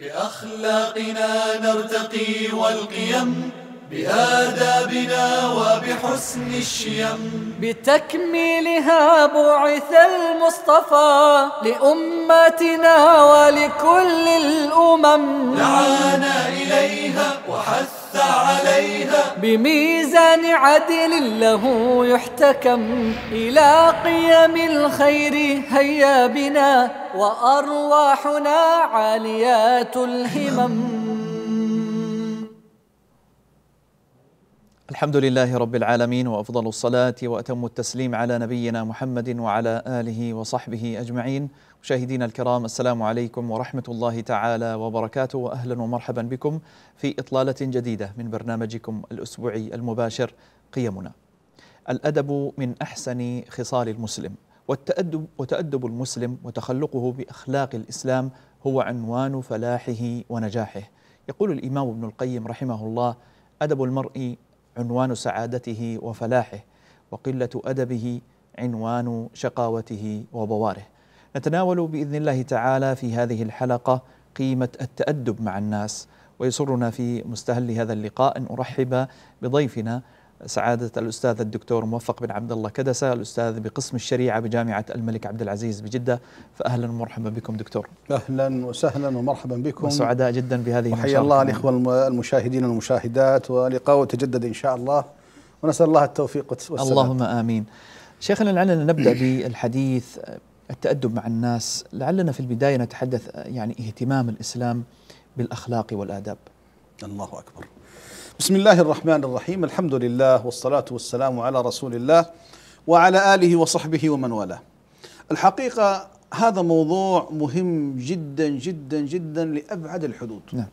بأخلاقنا نرتقي والقيم بآدابنا وبحسن الشيم بتكميلها بعث المصطفى لأمتنا ولكل الأمم دعانا إليها وحث حث عليها بميزان عدل له يحتكم إلى قيم الخير هيا بنا وأرواحنا عاليات الهمم الحمد لله رب العالمين وافضل الصلاه واتم التسليم على نبينا محمد وعلى اله وصحبه اجمعين مشاهدينا الكرام السلام عليكم ورحمة الله تعالى وبركاته وأهلا ومرحبا بكم في إطلالة جديدة من برنامجكم الأسبوعي المباشر قيمنا الأدب من أحسن خصال المسلم والتأدب وتأدب المسلم وتخلقه بأخلاق الإسلام هو عنوان فلاحه ونجاحه يقول الإمام ابن القيم رحمه الله أدب المرء عنوان سعادته وفلاحه وقلة أدبه عنوان شقاوته وبواره نتناول باذن الله تعالى في هذه الحلقه قيمه التادب مع الناس ويسرنا في مستهل هذا اللقاء ان ارحب بضيفنا سعادة الأستاذ الدكتور موفق بن عبد الله كدسة الأستاذ بقسم الشريعة بجامعة الملك عبد العزيز بجدة فأهلا ومرحبا بكم دكتور أهلا وسهلا ومرحبا بكم وسعداء جدا بهذه وحيا الله الإخوة المشاهدين والمشاهدات ولقاء تجدد إن شاء الله ونسأل الله التوفيق والسلام اللهم آمين شيخنا لعلنا نبدأ بالحديث التأدب مع الناس لعلنا في البداية نتحدث يعني اهتمام الإسلام بالأخلاق والآداب الله أكبر بسم الله الرحمن الرحيم الحمد لله والصلاة والسلام على رسول الله وعلى آله وصحبه ومن والاه الحقيقة هذا موضوع مهم جدا جدا جدا لأبعد الحدود نعم.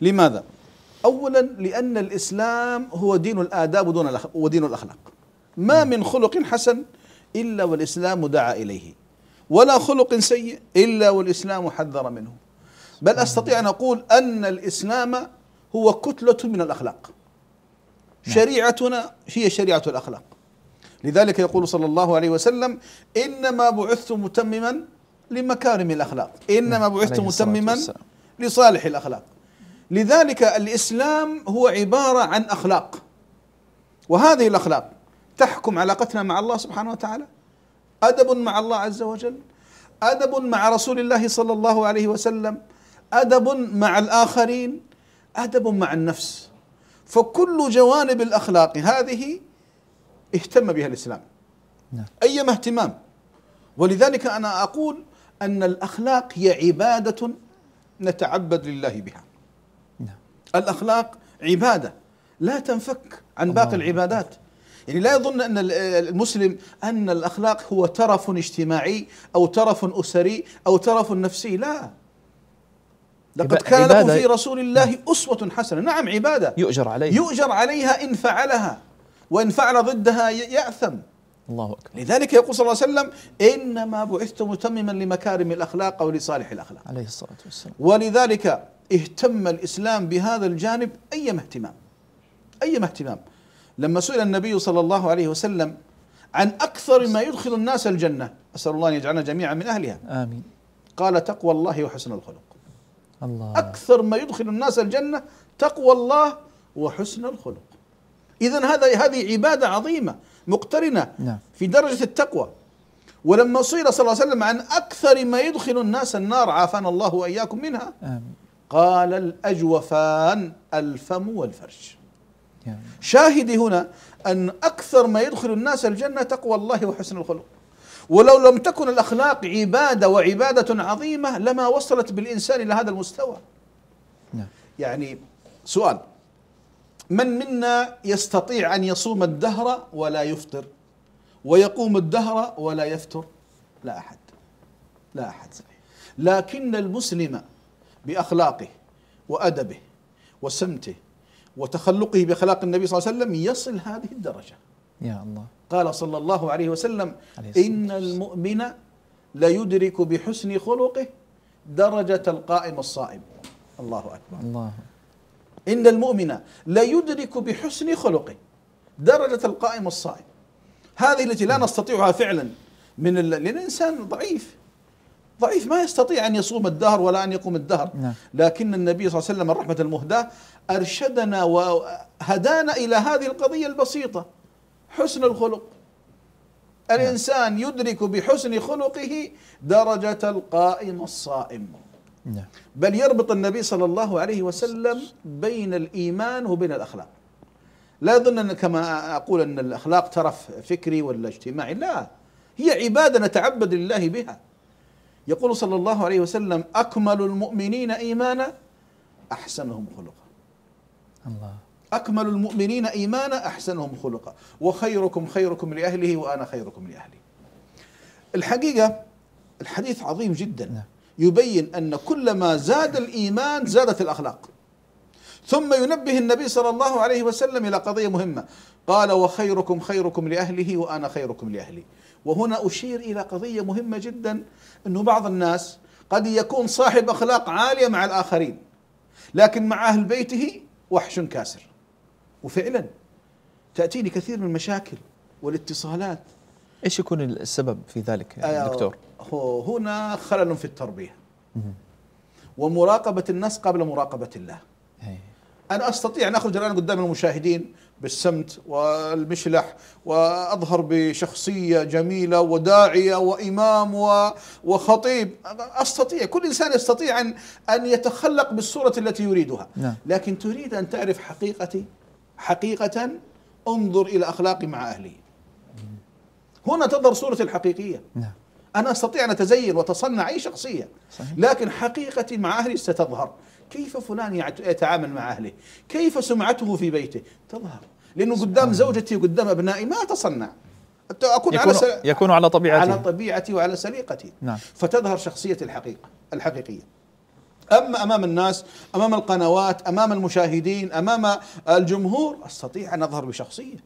لماذا؟ اولا لان الاسلام هو دين الاداب ودون ودين الاخلاق ما نعم. من خلق حسن إلا والإسلام دعا إليه ولا خلق سيء إلا والإسلام حذر منه بل أستطيع أن أقول أن الإسلام هو كتلة من الأخلاق نعم. شريعتنا هي شريعة الأخلاق لذلك يقول صلى الله عليه وسلم إنما بعثت متمما لمكارم الأخلاق إنما نعم، بعثت متمما لصالح الأخلاق لذلك الإسلام هو عبارة عن أخلاق وهذه الأخلاق تحكم علاقتنا مع الله سبحانه وتعالى أدب مع الله عز وجل أدب مع رسول الله صلى الله عليه وسلم أدب مع الآخرين أدب مع النفس فكل جوانب الأخلاق هذه اهتم بها الإسلام نعم. أيما اهتمام ولذلك أنا أقول أن الأخلاق هي عبادة نتعبد لله بها نعم. الأخلاق عبادة لا تنفك عن باقي العبادات يعني لا يظن أن المسلم أن الأخلاق هو ترف اجتماعي أو ترف أسري أو ترف نفسي لا لقد كان لكم في رسول الله نعم. أسوة حسنة نعم عبادة يؤجر عليها يؤجر عليها إن فعلها وإن فعل ضدها يأثم الله أكبر لذلك يقول صلى الله عليه وسلم إنما بعثت متمما لمكارم الأخلاق او لصالح الأخلاق عليه الصلاة والسلام ولذلك اهتم الإسلام بهذا الجانب أيما اهتمام أيما اهتمام لما سئل النبي صلى الله عليه وسلم عن أكثر ما يدخل الناس الجنة أسأل الله أن يجعلنا جميعا من أهلها آمين قال تقوى الله وحسن الخلق الله أكثر ما يدخل الناس الجنة تقوى الله وحسن الخلق إذا هذا هذه عبادة عظيمة مقترنة نعم. في درجة التقوى ولما سئل صلى الله عليه وسلم عن أكثر ما يدخل الناس النار عافانا الله وإياكم منها آمين. قال الأجوفان الفم والفرج يعني. شاهدي هنا أن أكثر ما يدخل الناس الجنة تقوى الله وحسن الخلق ولو لم تكن الأخلاق عبادة وعبادة عظيمة لما وصلت بالإنسان إلى هذا المستوى نعم. يعني سؤال من منا يستطيع أن يصوم الدهر ولا يفطر ويقوم الدهر ولا يفتر لا أحد لا أحد لكن المسلم بأخلاقه وأدبه وسمته وتخلقه بأخلاق النبي صلى الله عليه وسلم يصل هذه الدرجة يا الله قال صلى الله عليه وسلم عليه إن المؤمن ليدرك بحسن خلقه درجة القائم الصائم الله أكبر الله إن المؤمن ليدرك بحسن خلقه درجة القائم الصائم هذه التي لا نستطيعها فعلا من لأن الإنسان ضعيف ضعيف ما يستطيع أن يصوم الدهر ولا أن يقوم الدهر نعم. لكن النبي صلى الله عليه وسلم الرحمة المهداة أرشدنا وهدانا إلى هذه القضية البسيطة حسن الخلق الإنسان نعم. يدرك بحسن خلقه درجة القائم الصائم نعم. بل يربط النبي صلى الله عليه وسلم بين الإيمان وبين الأخلاق لا أظن أن كما أقول أن الأخلاق ترف فكري ولا اجتماعي لا هي عبادة نتعبد لله بها يقول صلى الله عليه وسلم أكمل المؤمنين إيمانا أحسنهم خلقا الله أكمل المؤمنين إيمانا أحسنهم خلقا وخيركم خيركم لأهله وأنا خيركم لأهلي الحقيقة الحديث عظيم جدا نعم. يبين أن كلما زاد الإيمان زادت الأخلاق ثم ينبه النبي صلى الله عليه وسلم إلى قضية مهمة قال وخيركم خيركم لأهله وأنا خيركم لأهلي وهنا أشير إلى قضية مهمة جدا أنه بعض الناس قد يكون صاحب أخلاق عالية مع الآخرين لكن مع أهل بيته وحش كاسر وفعلا تأتيني كثير من المشاكل والاتصالات ايش يكون السبب في ذلك يا آه، دكتور؟ هنا خلل في التربيه ومراقبه الناس قبل مراقبه الله. انا استطيع ان اخرج الان قدام المشاهدين بالسمت والمشلح واظهر بشخصيه جميله وداعيه وامام وخطيب استطيع كل انسان يستطيع ان ان يتخلق بالصوره التي يريدها نعم. لكن تريد ان تعرف حقيقتي حقيقه انظر الى اخلاقي مع اهلي هنا تظهر صورتي الحقيقيه نعم. انا استطيع ان اتزين واتصنع اي شخصيه لكن حقيقتي مع اهلي ستظهر كيف فلان يتعامل مع أهله كيف سمعته في بيته تظهر لأنه قدام زوجتي وقدام أبنائي ما أتصنع أكون يكون على سل... يكون على طبيعتي على طبيعتي وعلى سليقتي نعم. فتظهر شخصية الحقيقة الحقيقية أما أمام الناس أمام القنوات أمام المشاهدين أمام الجمهور أستطيع أن أظهر بشخصية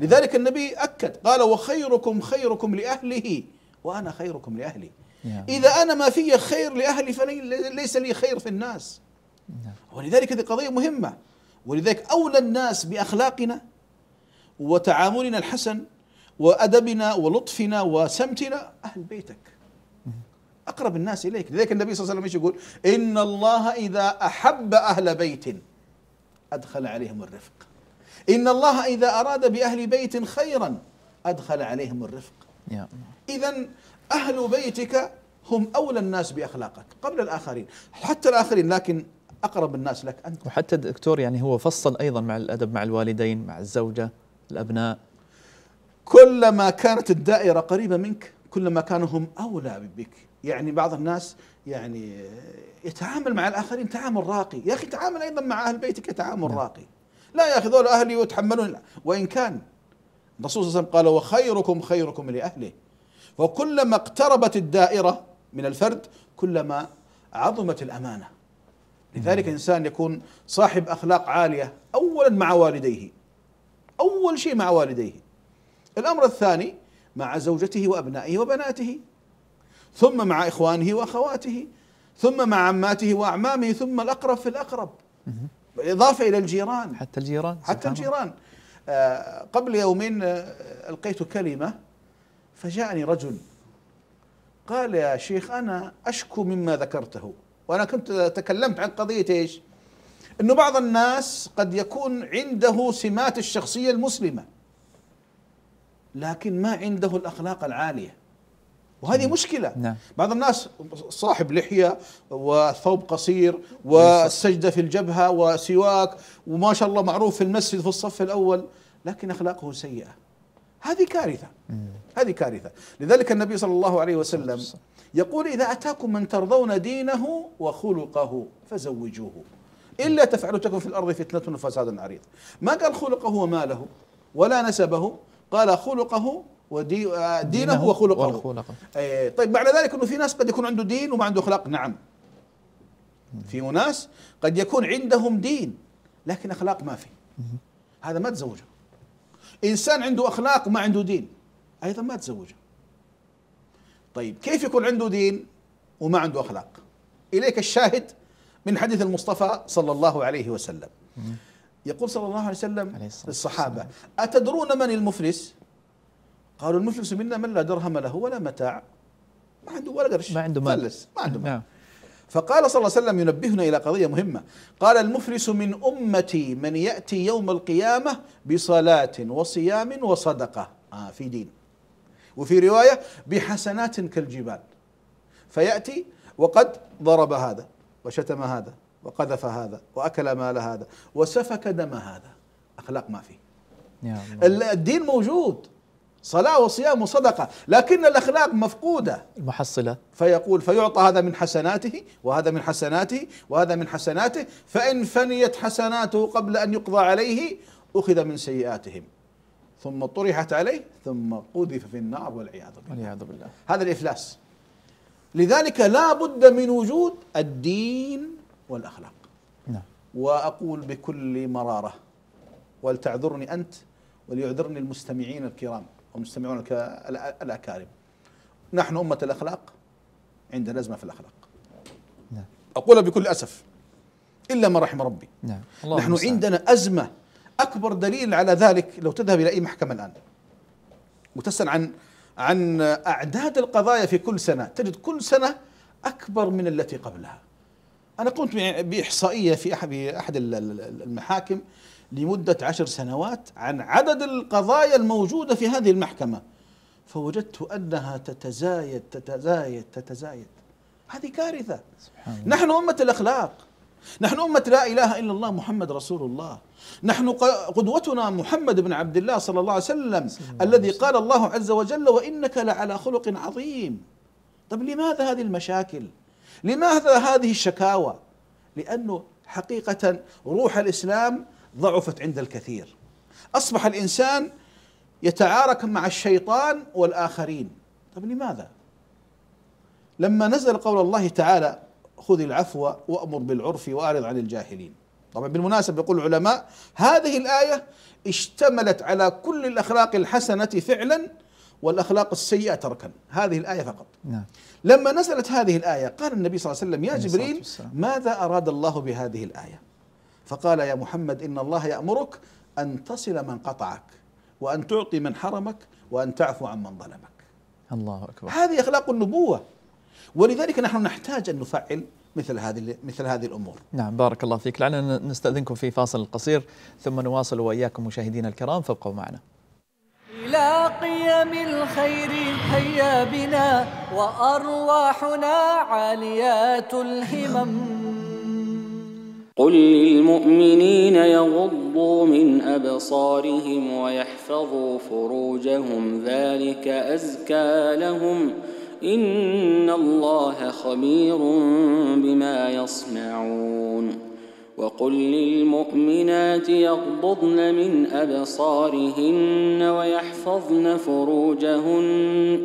لذلك النبي أكد قال وخيركم خيركم لأهله وأنا خيركم لأهلي نعم. إذا أنا ما في خير لأهلي فليس لي خير في الناس نعم. ولذلك هذه قضية مهمة ولذلك أولى الناس بأخلاقنا وتعاملنا الحسن وأدبنا ولطفنا وسمتنا أهل بيتك أقرب الناس إليك لذلك النبي صلى الله عليه وسلم يقول إن الله إذا أحب أهل بيت أدخل عليهم الرفق إن الله إذا أراد بأهل بيت خيرا أدخل عليهم الرفق إذا أهل بيتك هم أولى الناس بأخلاقك قبل الآخرين حتى الآخرين لكن أقرب الناس لك أنت وحتى دكتور يعني هو فصل أيضا مع الأدب مع الوالدين مع الزوجة الأبناء كلما كانت الدائرة قريبة منك كلما كانوا هم أولى بك يعني بعض الناس يعني يتعامل مع الآخرين تعامل راقي يا أخي تعامل أيضا مع أهل بيتك تعامل نعم. راقي لا يا أخي ذول أهلي وتحملون وإن كان الرسول صلى الله عليه وسلم قال وخيركم خيركم لأهله وكلما اقتربت الدائرة من الفرد كلما عظمت الأمانة لذلك الإنسان يكون صاحب أخلاق عالية أولا مع والديه أول شيء مع والديه الأمر الثاني مع زوجته وأبنائه وبناته ثم مع إخوانه وأخواته ثم مع عماته وأعمامه ثم الأقرب في الأقرب بالإضافة إلى الجيران حتى الجيران حتى الجيران آه قبل يومين آه ألقيت كلمة فجاءني رجل قال يا شيخ أنا أشكو مما ذكرته وأنا كنت تكلمت عن قضية إيش أنه بعض الناس قد يكون عنده سمات الشخصية المسلمة لكن ما عنده الأخلاق العالية وهذه نعم. مشكلة نعم. بعض الناس صاحب لحية وثوب قصير نعم. والسجدة في الجبهة وسواك وما شاء الله معروف في المسجد في الصف الأول لكن أخلاقه سيئة هذه كارثة نعم. هذه كارثة لذلك النبي صلى الله عليه وسلم يقول إذا أتاكم من ترضون دينه وخلقه فزوجوه إلا تفعلوا تكن في الأرض فتنة وفساد عريض ما قال خلقه وماله ولا نسبه قال خلقه ودينه وخلقه, وخلقه. أي طيب بعد ذلك انه في ناس قد يكون عنده دين وما عنده اخلاق نعم في ناس قد يكون عندهم دين لكن اخلاق ما في هذا ما تزوجه انسان عنده اخلاق وما عنده دين ايضا ما تزوجه طيب كيف يكون عنده دين وما عنده اخلاق اليك الشاهد من حديث المصطفى صلى الله عليه وسلم يقول صلى الله عليه وسلم للصحابه اتدرون من المفلس قالوا المفلس منا من لا درهم له ولا متاع ما عنده ولا قرش ما عنده مال فلس ما عنده مال نعم. فقال صلى الله عليه وسلم ينبهنا الى قضيه مهمه قال المفلس من امتي من ياتي يوم القيامه بصلاه وصيام وصدقه آه في دين وفي رواية بحسنات كالجبال فيأتي وقد ضرب هذا وشتم هذا وقذف هذا وأكل مال هذا وسفك دم هذا أخلاق ما فيه يا الله. الدين موجود صلاة وصيام وصدقة لكن الأخلاق مفقودة المحصلة فيقول فيعطى هذا من حسناته وهذا من حسناته وهذا من حسناته فإن فنيت حسناته قبل أن يقضى عليه أخذ من سيئاتهم ثم طرحت عليه ثم قذف في النار والعياذ بالله والعياذ بالله هذا الإفلاس لذلك لا بد من وجود الدين والأخلاق نعم وأقول بكل مرارة ولتعذرني أنت وليعذرني المستمعين الكرام والمستمعون الأكارم نحن أمة الأخلاق عندنا أزمة في الأخلاق نعم أقولها بكل أسف إلا من رحم ربي نعم. نحن عندنا أزمة أكبر دليل على ذلك لو تذهب إلى أي محكمة الآن وتسأل عن عن أعداد القضايا في كل سنة تجد كل سنة أكبر من التي قبلها أنا قمت بإحصائية في أحد أحد المحاكم لمدة عشر سنوات عن عدد القضايا الموجودة في هذه المحكمة فوجدت أنها تتزايد تتزايد تتزايد هذه كارثة سبحان نحن أمة الأخلاق نحن أمة لا إله إلا الله محمد رسول الله نحن قدوتنا محمد بن عبد الله صلى الله عليه وسلم الذي قال الله عز وجل وانك لعلى خلق عظيم طب لماذا هذه المشاكل لماذا هذه الشكاوى لانه حقيقه روح الاسلام ضعفت عند الكثير اصبح الانسان يتعارك مع الشيطان والاخرين طب لماذا لما نزل قول الله تعالى خذ العفو وامر بالعرف واعرض عن الجاهلين طبعا بالمناسبة يقول العلماء هذه الآية اشتملت على كل الأخلاق الحسنة فعلا والأخلاق السيئة تركا هذه الآية فقط نعم. لما نزلت هذه الآية قال النبي صلى الله عليه وسلم يا جبريل ماذا أراد الله بهذه الآية فقال يا محمد إن الله يأمرك أن تصل من قطعك وأن تعطي من حرمك وأن تعفو عن من ظلمك الله أكبر هذه أخلاق النبوة ولذلك نحن نحتاج أن نفعل مثل هذه مثل هذه الامور. نعم بارك الله فيك، لعلنا نستاذنكم في فاصل قصير ثم نواصل واياكم مشاهدينا الكرام فابقوا معنا. إلى قيم الخير حيا بنا وأرواحنا عاليات الهمم قل للمؤمنين يغضوا من أبصارهم ويحفظوا فروجهم ذلك أزكى لهم ۖ إن الله خبير بما يصنعون وقل للمؤمنات يغضضن من أبصارهن ويحفظن فروجهن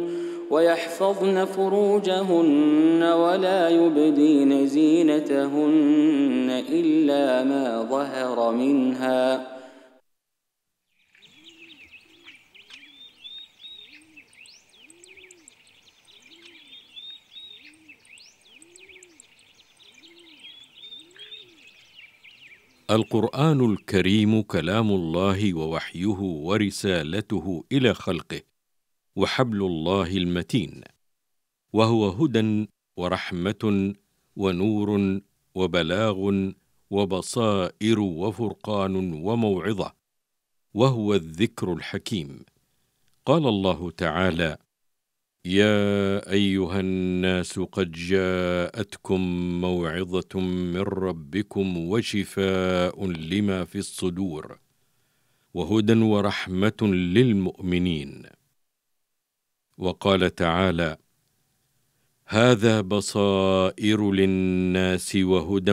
ويحفظن فروجهن ولا يبدين زينتهن إلا ما ظهر منها ۖ القران الكريم كلام الله ووحيه ورسالته الى خلقه وحبل الله المتين وهو هدى ورحمه ونور وبلاغ وبصائر وفرقان وموعظه وهو الذكر الحكيم قال الله تعالى يا ايها الناس قد جاءتكم موعظه من ربكم وشفاء لما في الصدور وهدى ورحمه للمؤمنين وقال تعالى هذا بصائر للناس وهدى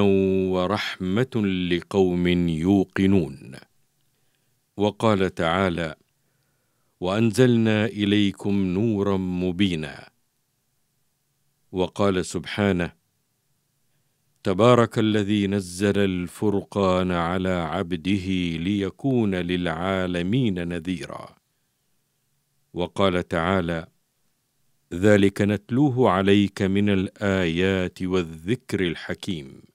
ورحمه لقوم يوقنون وقال تعالى وانزلنا اليكم نورا مبينا وقال سبحانه تبارك الذي نزل الفرقان على عبده ليكون للعالمين نذيرا وقال تعالى ذلك نتلوه عليك من الايات والذكر الحكيم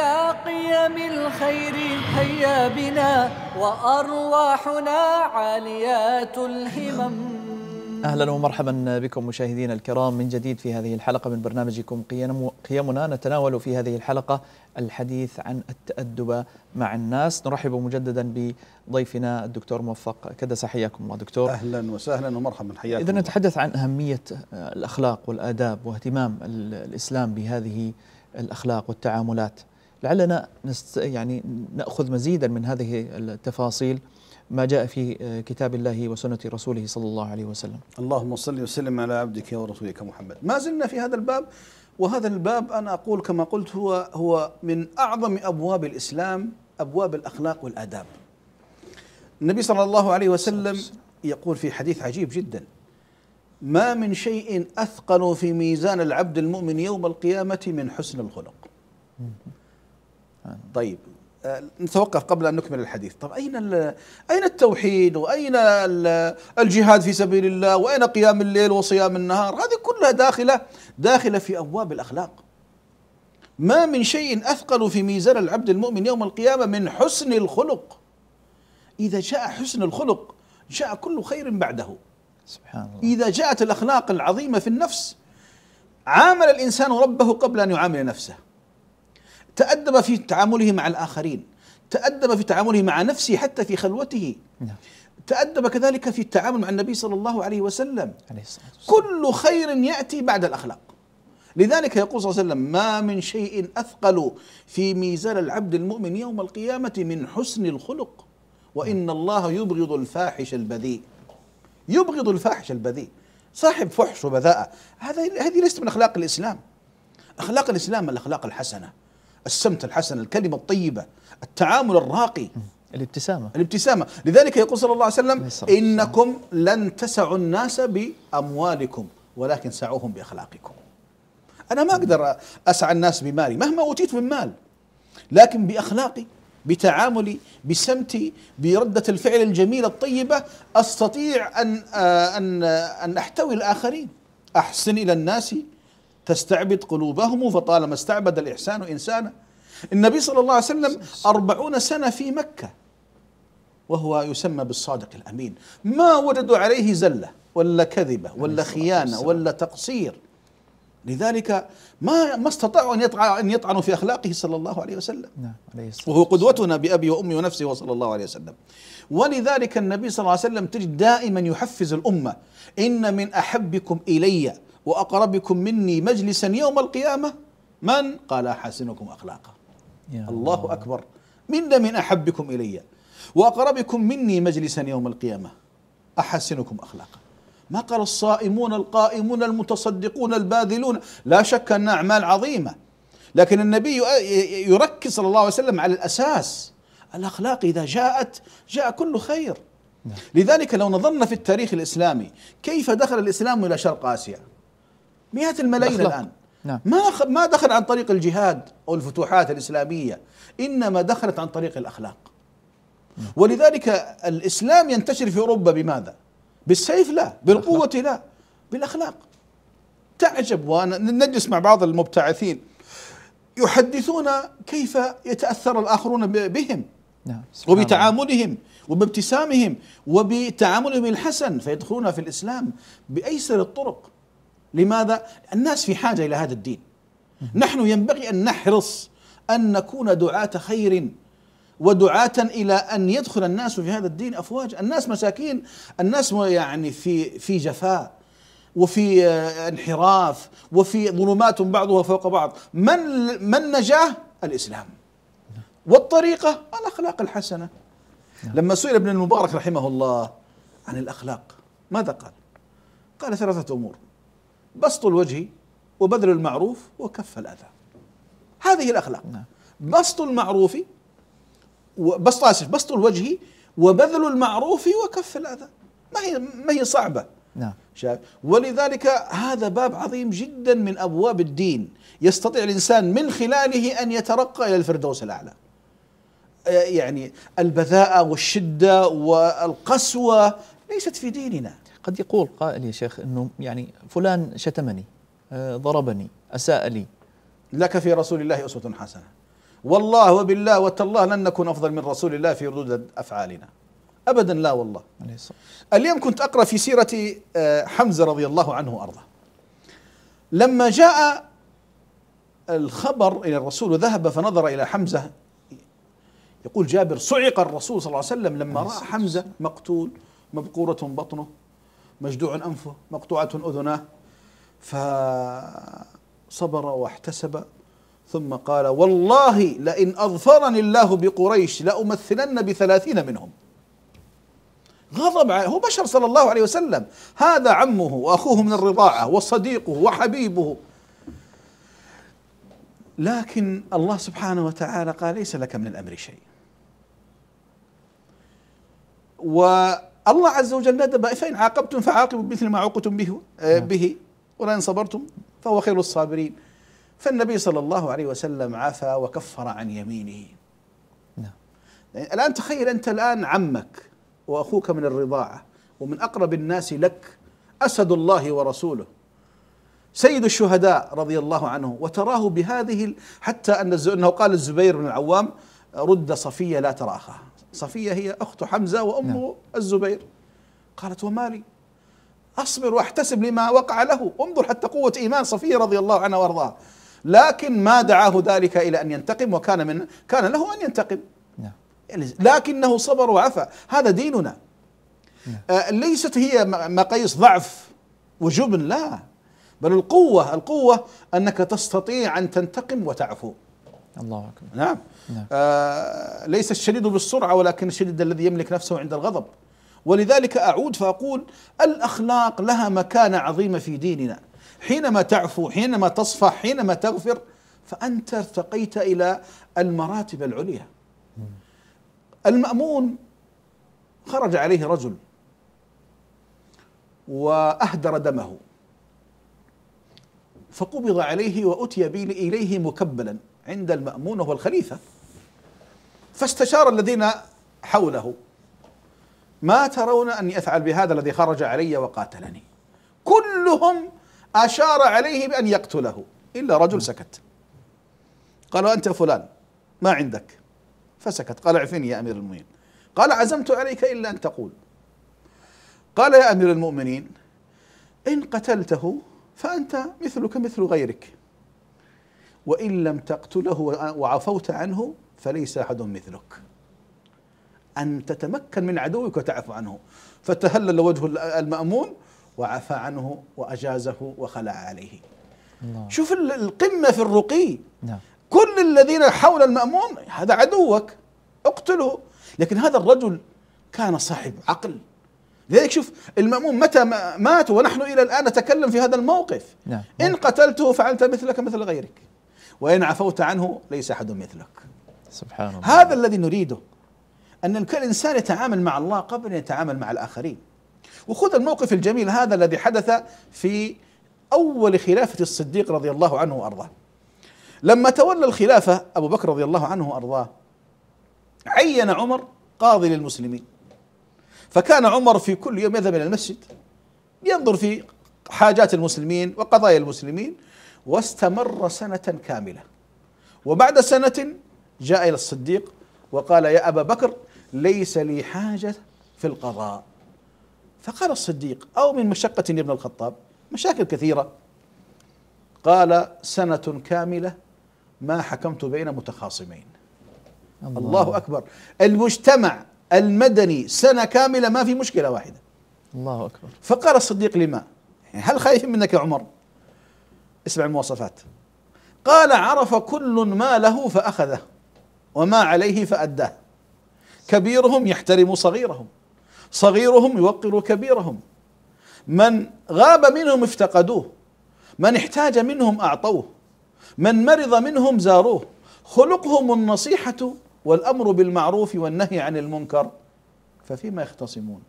إلى قيم الخير هيا بنا وأرواحنا عاليات الهمم اهلا ومرحبا بكم مشاهدينا الكرام من جديد في هذه الحلقه من برنامجكم قيمنا نتناول في هذه الحلقه الحديث عن التادب مع الناس نرحب مجددا بضيفنا الدكتور موفق كدس حياكم الله دكتور اهلا وسهلا ومرحبا حياكم اذا نتحدث عن اهميه الاخلاق والاداب واهتمام الاسلام بهذه الاخلاق والتعاملات لعلنا نست يعني ناخذ مزيدا من هذه التفاصيل ما جاء في آه، كتاب الله وسنة رسوله صلى الله عليه وسلم اللهم صل وسلم على عبدك ورسولك محمد ما زلنا في هذا الباب وهذا الباب أنا أقول كما قلت هو, هو من أعظم أبواب الإسلام أبواب الأخلاق والآداب النبي صلى الله عليه وسلم يقول في حديث عجيب جدا ما من شيء أثقل في ميزان العبد المؤمن يوم القيامة من حسن الخلق طيب آه، نتوقف قبل ان نكمل الحديث، طب اين اين التوحيد واين الجهاد في سبيل الله واين قيام الليل وصيام النهار؟ هذه كلها داخله داخله في ابواب الاخلاق. ما من شيء اثقل في ميزان العبد المؤمن يوم القيامه من حسن الخلق. اذا جاء حسن الخلق جاء كل خير بعده. سبحان الله. اذا جاءت الاخلاق العظيمه في النفس عامل الانسان ربه قبل ان يعامل نفسه. تأدب في تعامله مع الآخرين تأدب في تعامله مع نفسه حتى في خلوته نعم. تأدب كذلك في التعامل مع النبي صلى الله عليه وسلم عليه كل خير يأتي بعد الأخلاق لذلك يقول صلى الله عليه وسلم ما من شيء أثقل في ميزان العبد المؤمن يوم القيامة من حسن الخلق وإن الله يبغض الفاحش البذيء يبغض الفاحش البذيء صاحب فحش وبذاءة هذا هذه ليست من أخلاق الإسلام أخلاق الإسلام الأخلاق الحسنة السمت الحسن الكلمة الطيبة التعامل الراقي الابتسامة الابتسامة لذلك يقول صلى الله عليه وسلم إنكم لن تسعوا الناس بأموالكم ولكن سعوهم بأخلاقكم أنا ما أقدر أسعى الناس بمالي مهما أوتيت من مال لكن بأخلاقي بتعاملي بسمتي بردة الفعل الجميلة الطيبة أستطيع أن آه، أن آه، أن أحتوي الآخرين أحسن إلى الناس تستعبد قلوبهم فطالما استعبد الإحسان إنسانا النبي صلى الله عليه وسلم أربعون سنة في مكة وهو يسمى بالصادق الأمين ما وجدوا عليه زلة ولا كذبة ولا خيانة ولا تقصير لذلك ما ما استطاعوا ان يطعنوا ان يطعنوا في اخلاقه صلى الله عليه وسلم نعم عليه الصلاه وهو قدوتنا بابي وامي ونفسي وصلى الله عليه وسلم ولذلك النبي صلى الله عليه وسلم تجد دائما يحفز الامه ان من احبكم الي وأقربكم مني مجلسا يوم القيامة من قال أحسنكم أخلاقا الله أكبر من من أحبكم إلي وأقربكم مني مجلسا يوم القيامة أحسنكم أخلاقا ما قال الصائمون القائمون المتصدقون الباذلون لا شك أن أعمال عظيمة لكن النبي يركز صلى الله عليه وسلم على الأساس الأخلاق إذا جاءت جاء كل خير نعم. لذلك لو نظرنا في التاريخ الإسلامي كيف دخل الإسلام إلى شرق آسيا مئات الملايين الآن نعم. ما ما دخل عن طريق الجهاد أو الفتوحات الإسلامية إنما دخلت عن طريق الأخلاق نعم. ولذلك الإسلام ينتشر في أوروبا بماذا؟ بالسيف لا بالقوة لا بالأخلاق تعجب وأنا نجلس مع بعض المبتعثين يحدثون كيف يتأثر الآخرون بهم نعم. وبتعاملهم وبابتسامهم وبتعاملهم الحسن فيدخلون في الإسلام بأيسر الطرق لماذا؟ الناس في حاجة إلى هذا الدين نحن ينبغي أن نحرص أن نكون دعاة خير ودعاة إلى أن يدخل الناس في هذا الدين أفواجا الناس مساكين الناس يعني في في جفاء وفي آه، انحراف وفي ظلمات بعضها فوق بعض من من نجاه الإسلام والطريقة الأخلاق الحسنة لما سئل ابن المبارك رحمه الله عن الأخلاق ماذا قال؟ قال ثلاثة أمور بسط الوجه وبذل المعروف وكف الأذى هذه الأخلاق نعم. بسط المعروف بسط آسف بسط الوجه وبذل المعروف وكف الأذى ما هي ما هي صعبة نعم شايف ولذلك هذا باب عظيم جدا من ابواب الدين يستطيع الانسان من خلاله ان يترقى الى الفردوس الاعلى آه، يعني البذاءه والشده والقسوه ليست في ديننا قد يقول قائل يا شيخ أنه يعني فلان شتمني آه، ضربني أساء لي لك في رسول الله أسوة حسنة والله وبالله وتالله لن نكون أفضل من رسول الله في ردود أفعالنا أبدا لا والله اليوم كنت أقرأ في سيرة آه، حمزة رضي الله عنه وأرضاه لما جاء الخبر إلى الرسول وذهب فنظر إلى حمزة يقول جابر صعق الرسول صلى الله عليه وسلم لما رأى حمزة مقتول مبقورة بطنه مجدوع أنفه مقطوعة أذناه فصبر واحتسب ثم قال والله لئن أظفرني الله بقريش لأمثلن بثلاثين منهم غضب عليه هو بشر صلى الله عليه وسلم هذا عمه وأخوه من الرضاعة وصديقه وحبيبه لكن الله سبحانه وتعالى قال ليس لك من الأمر شيء و الله عز وجل ندب فإن عاقبتم فعاقبوا مثل ما عوقتم به آه، نعم. به ولئن صبرتم فهو خير الصابرين فالنبي صلى الله عليه وسلم عفى وكفر عن يمينه نعم يعني الآن تخيل أنت الآن عمك وأخوك من الرضاعة ومن أقرب الناس لك أسد الله ورسوله سيد الشهداء رضي الله عنه وتراه بهذه حتى أن أنه قال الزبير بن العوام رد صفية لا تراخها صفية هي أخت حمزة وأمه نعم. الزبير قالت وما لي أصبر وأحتسب لما وقع له انظر حتى قوة إيمان صفية رضي الله عنها وأرضاها لكن ما دعاه ذلك إلى أن ينتقم وكان من كان له أن ينتقم نعم. لكنه صبر وعفى هذا ديننا نعم. آه ليست هي مقاييس ضعف وجبن لا بل القوة القوة أنك تستطيع أن تنتقم وتعفو الله أكبر نعم, نعم. آه ليس الشديد بالسرعة ولكن الشديد الذي يملك نفسه عند الغضب ولذلك أعود فأقول الأخلاق لها مكانة عظيمة في ديننا حينما تعفو حينما تصفح حينما تغفر فأنت ارتقيت إلى المراتب العليا المأمون خرج عليه رجل وأهدر دمه فقبض عليه وأتي به إليه مكبلا عند المأمون وهو الخليفة فاستشار الذين حوله ما ترون أني أفعل بهذا الذي خرج علي وقاتلني كلهم أشار عليه بأن يقتله إلا رجل سكت قال أنت فلان ما عندك فسكت قال اعفني يا أمير المؤمنين قال عزمت عليك إلا أن تقول قال يا أمير المؤمنين إن قتلته فأنت مثلك مثل غيرك وإن لم تقتله وعفوت عنه فليس أحد مثلك أن تتمكن من عدوك وتعفو عنه فتهلل وجه المأمون وعفى عنه وأجازه وخلع عليه الله. شوف القمة في الرقي نعم. كل الذين حول المأمون هذا عدوك اقتله لكن هذا الرجل كان صاحب عقل لذلك شوف المأمون متى مات ونحن إلى الآن نتكلم في هذا الموقف نعم. إن قتلته فعلت مثلك مثل غيرك وإن عفوت عنه ليس أحد مثلك سبحان الله هذا الذي نريده أن كل إنسان يتعامل مع الله قبل أن يتعامل مع الآخرين وخذ الموقف الجميل هذا الذي حدث في أول خلافة الصديق رضي الله عنه وأرضاه لما تولى الخلافة أبو بكر رضي الله عنه وأرضاه عين عمر قاضي للمسلمين فكان عمر في كل يوم يذهب إلى المسجد ينظر في حاجات المسلمين وقضايا المسلمين واستمر سنة كاملة وبعد سنة جاء إلى الصديق وقال يا أبا بكر ليس لي حاجة في القضاء فقال الصديق أو من مشقة ابن الخطاب مشاكل كثيرة قال سنة كاملة ما حكمت بين متخاصمين الله, الله أكبر المجتمع المدني سنة كاملة ما في مشكلة واحدة الله أكبر فقال الصديق لما يعني هل خايف منك يا عمر اسمع المواصفات قال عرف كل ما له فأخذه وما عليه فأداه كبيرهم يحترم صغيرهم صغيرهم يوقر كبيرهم من غاب منهم افتقدوه من احتاج منهم أعطوه من مرض منهم زاروه خلقهم النصيحة والأمر بالمعروف والنهي عن المنكر ففيما يختصمون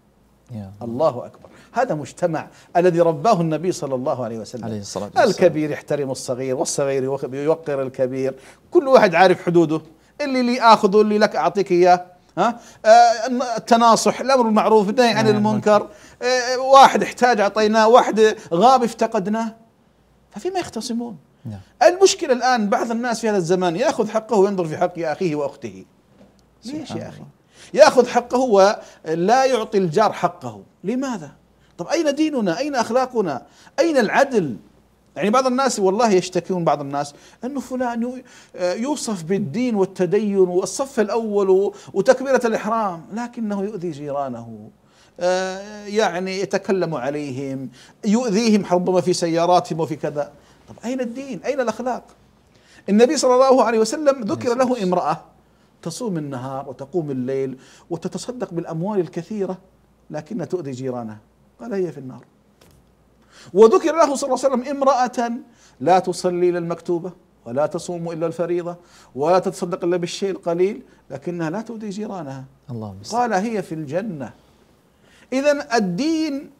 الله أكبر هذا مجتمع الذي رباه النبي صلى الله عليه وسلم عليه الصلاة والسلام. الكبير يحترم الصغير والصغير يوقر الكبير كل واحد عارف حدوده اللي لي اخذه اللي لك اعطيك اياه ها آه، التناصح الامر بالمعروف النهي عن نعم. المنكر آه، واحد احتاج اعطيناه واحد غاب افتقدناه ففيما يختصمون نعم. المشكله الان بعض الناس في هذا الزمان ياخذ حقه وينظر في حق اخيه واخته ليش يا اخي ياخذ حقه ولا يعطي الجار حقه لماذا طب أين ديننا أين أخلاقنا أين العدل يعني بعض الناس والله يشتكون بعض الناس أنه فلان آه، يوصف بالدين والتدين والصف الأول وتكبيرة الإحرام لكنه يؤذي جيرانه آه، يعني يتكلم عليهم يؤذيهم ربما في سياراتهم وفي كذا طب أين الدين أين الأخلاق النبي صلى الله عليه وسلم ذكر له امرأة تصوم النهار وتقوم الليل وتتصدق بالأموال الكثيرة لكنها تؤذي جيرانها قال هي في النار وذكر له صلى الله عليه وسلم امرأة لا تصلي إلا المكتوبة ولا تصوم إلا الفريضة ولا تتصدق إلا بالشيء القليل لكنها لا تؤذي جيرانها الله قال هي في الجنة إذا الدين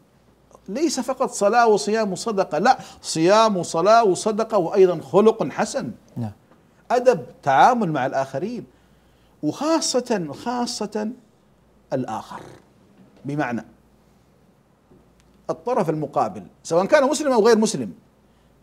ليس فقط صلاة وصيام وصدقة لا صيام وصلاة وصدقة وأيضا خلق حسن نعم أدب تعامل مع الآخرين وخاصة خاصة الآخر بمعنى الطرف المقابل سواء كان مسلم أو غير مسلم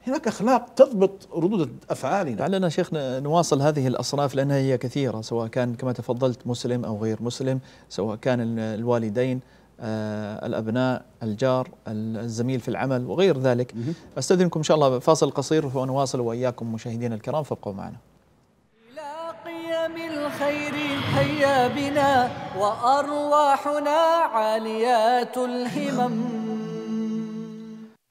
هناك اخلاق تضبط ردود افعالنا لعلنا شيخنا نواصل هذه الاصناف لانها هي كثيره سواء كان كما تفضلت مسلم او غير مسلم سواء كان الوالدين آه الابناء الجار الزميل في العمل وغير ذلك استاذنكم ان شاء الله فاصل قصير ونواصل واياكم مشاهدينا الكرام فابقوا معنا الى قيم الخير حيا بنا وارواحنا عاليات الهمم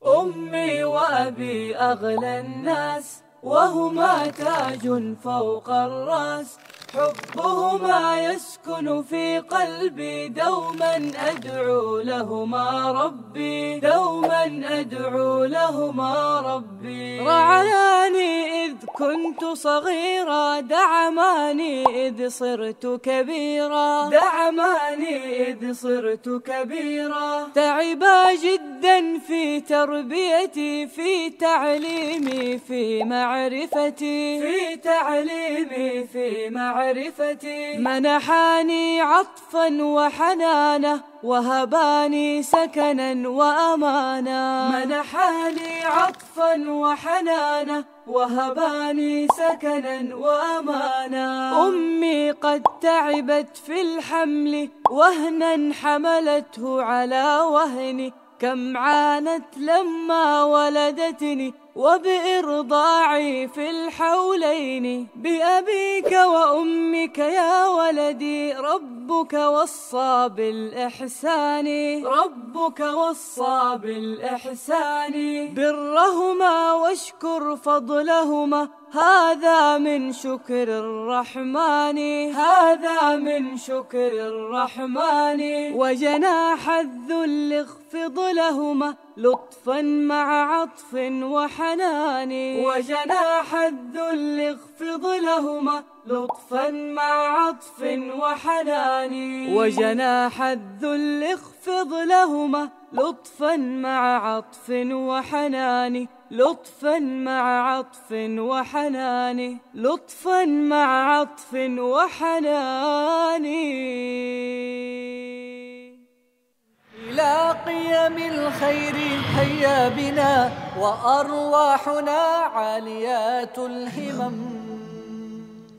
أمي وأبي أغلى الناس وهما تاج فوق الرأس حبهما يسكن في قلبي دوما أدعو لهما ربي دوما أدعو لهما ربي رعاني إذ كنت صغيرا دعماني إذ صرت كبيرا دعماني إذ صرت كبيرا تعبا جدا في تربيتي في تعليمي في معرفتي في تعليمي في معرفتي معرفتي منحاني عطفا وحنانا وهباني سكنا وأمانا منحاني عطفا وحنانا وهباني سكنا وأمانا أمي قد تعبت في الحمل وهنا حملته على وهني كم عانت لما ولدتني وبإرضاعي في الحولين بأبيك وأمك يا ولدي ربك وصى بالإحسان ربك وصى بالإحسان برهما واشكر فضلهما هذا من شكر الرحمن هذا من شكر الرحمن وجناح الذل اخفض لهما لطفا مع عطف وحنان وجناح الذل اخفض لهما لطفا مع عطف وحنان وجناح الذل اخفض لهما لطفا مع عطف وحنان لطفا مع عطف وحنان لطفا مع عطف وحنان إلى قيم الخير هيا بنا وأرواحنا عاليات الهمم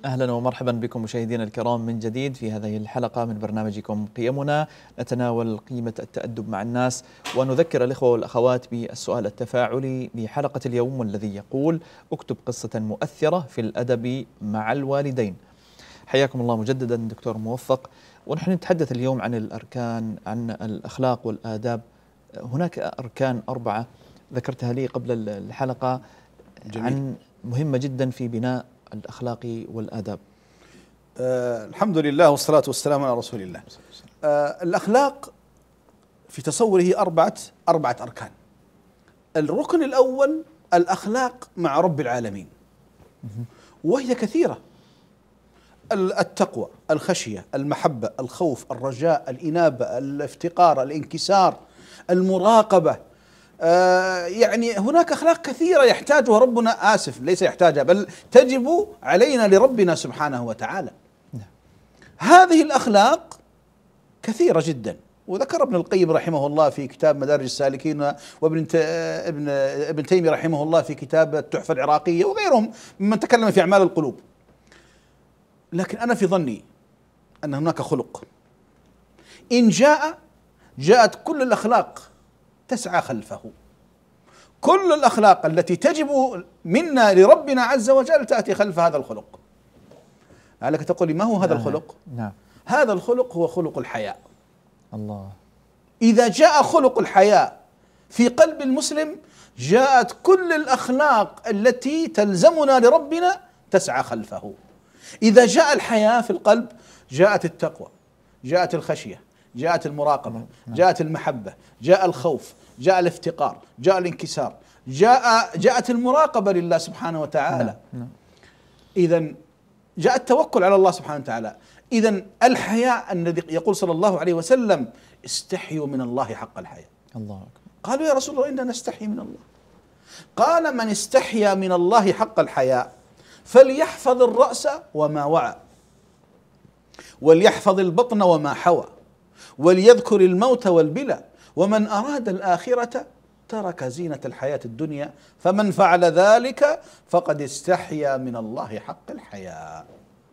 اهلا ومرحبا بكم مشاهدينا الكرام من جديد في هذه الحلقه من برنامجكم قيمنا نتناول قيمه التادب مع الناس ونذكر الاخوه والاخوات بالسؤال التفاعلي لحلقه اليوم والذي يقول اكتب قصه مؤثره في الادب مع الوالدين. حياكم الله مجددا دكتور موفق ونحن نتحدث اليوم عن الأركان عن الأخلاق والآداب هناك أركان أربعة ذكرتها لي قبل الحلقة جميل. عن مهمة جدا في بناء الأخلاق والآداب أه الحمد لله والصلاة والسلام على رسول الله أه الأخلاق في تصوره أربعة أربعة أركان الركن الأول الأخلاق مع رب العالمين وهي كثيرة التقوى الخشية المحبة الخوف الرجاء الإنابة الافتقار الانكسار المراقبة آه يعني هناك أخلاق كثيرة يحتاجها ربنا آسف ليس يحتاجها بل تجب علينا لربنا سبحانه وتعالى نعم. هذه الأخلاق كثيرة جدا وذكر ابن القيم رحمه الله في كتاب مدارج السالكين وابن ابن ابن تيميه رحمه الله في كتاب التحفه العراقيه وغيرهم ممن تكلم في اعمال القلوب لكن أنا في ظني أن هناك خلق إن جاء جاءت كل الأخلاق تسعى خلفه كل الأخلاق التي تجب منا لربنا عز وجل تأتي خلف هذا الخلق لعلك تقول لي ما هو هذا نعم، الخلق نعم هذا الخلق هو خلق الحياء الله إذا جاء خلق الحياء في قلب المسلم جاءت كل الأخلاق التي تلزمنا لربنا تسعى خلفه اذا جاء الحياه في القلب جاءت التقوى جاءت الخشيه جاءت المراقبه جاءت المحبه جاء الخوف جاء الافتقار جاء الانكسار جاء جاءت المراقبه لله سبحانه وتعالى نعم، نعم. اذا جاء التوكل على الله سبحانه وتعالى اذا الحياء الذي يقول صلى الله عليه وسلم استحيوا من الله حق الحياء الله أكبر قالوا يا رسول الله إننا نستحي من الله قال من استحيا من الله حق الحياء فليحفظ الرأس وما وعى وليحفظ البطن وما حوى وليذكر الموت والبلى ومن أراد الآخرة ترك زينة الحياة الدنيا فمن فعل ذلك فقد استحيا من الله حق الحياء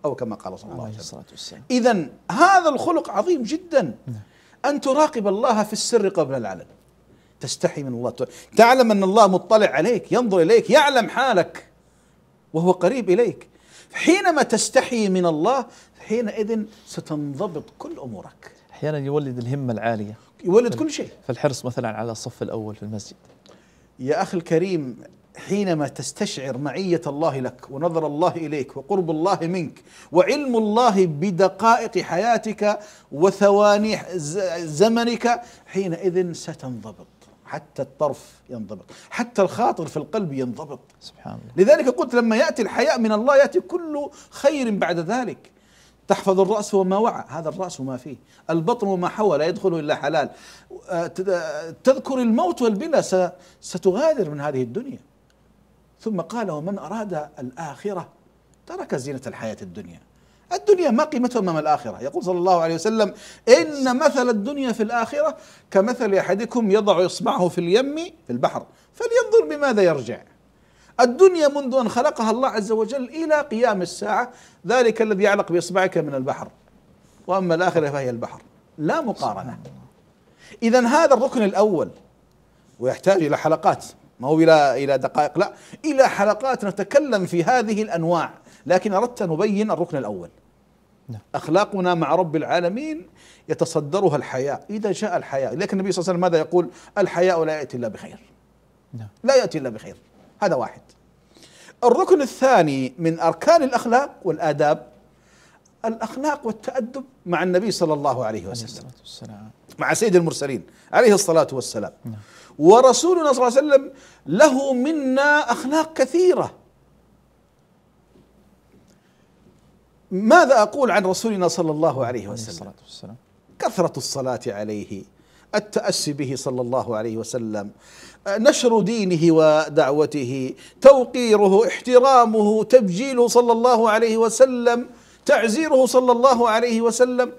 أو كما قال صلى الله عليه وسلم إذا هذا الخلق عظيم جدا نعم. أن تراقب الله في السر قبل العلن تستحي من الله تعلم أن الله مطلع عليك ينظر إليك يعلم حالك وهو قريب إليك حينما تستحي من الله حينئذ ستنضبط كل أمورك أحيانا يولد الهمة العالية يولد كل شيء فالحرص مثلا على الصف الأول في المسجد يا أخي الكريم حينما تستشعر معية الله لك ونظر الله إليك وقرب الله منك وعلم الله بدقائق حياتك وثواني زمنك حينئذ ستنضبط حتى الطرف ينضبط حتى الخاطر في القلب ينضبط سبحان الله لذلك قلت لما يأتي الحياء من الله يأتي كل خير بعد ذلك تحفظ الرأس وما وعى هذا الرأس وما فيه البطن وما حوى لا يدخله إلا حلال آه، تذكر الموت والبلا ستغادر من هذه الدنيا ثم قال ومن أراد الآخرة ترك زينة الحياة الدنيا الدنيا ما قيمتها امام الاخره يقول صلى الله عليه وسلم ان مثل الدنيا في الاخره كمثل احدكم يضع اصبعه في اليم في البحر فلينظر بماذا يرجع الدنيا منذ ان خلقها الله عز وجل الى قيام الساعه ذلك الذي يعلق باصبعك من البحر واما الاخره فهي البحر لا مقارنه اذا هذا الركن الاول ويحتاج الى حلقات ما هو الى الى دقائق لا الى حلقات نتكلم في هذه الانواع لكن أردت أن أبين الركن الأول نعم. أخلاقنا مع رب العالمين يتصدرها الحياء إذا جاء الحياء لكن النبي صلى الله عليه وسلم ماذا يقول الحياء لا يأتي إلا بخير نعم. لا يأتي إلا بخير هذا واحد الركن الثاني من أركان الأخلاق والآداب الأخلاق والتأدب مع النبي صلى الله عليه وسلم مع سيد المرسلين عليه الصلاة والسلام نعم. ورسولنا صلى الله عليه وسلم له منا أخلاق كثيرة ماذا أقول عن رسولنا صلى الله عليه وسلم كثرة الصلاة عليه التأسي به صلى الله عليه وسلم نشر دينه ودعوته توقيره احترامه تبجيله صلى الله عليه وسلم تعزيره صلى الله عليه وسلم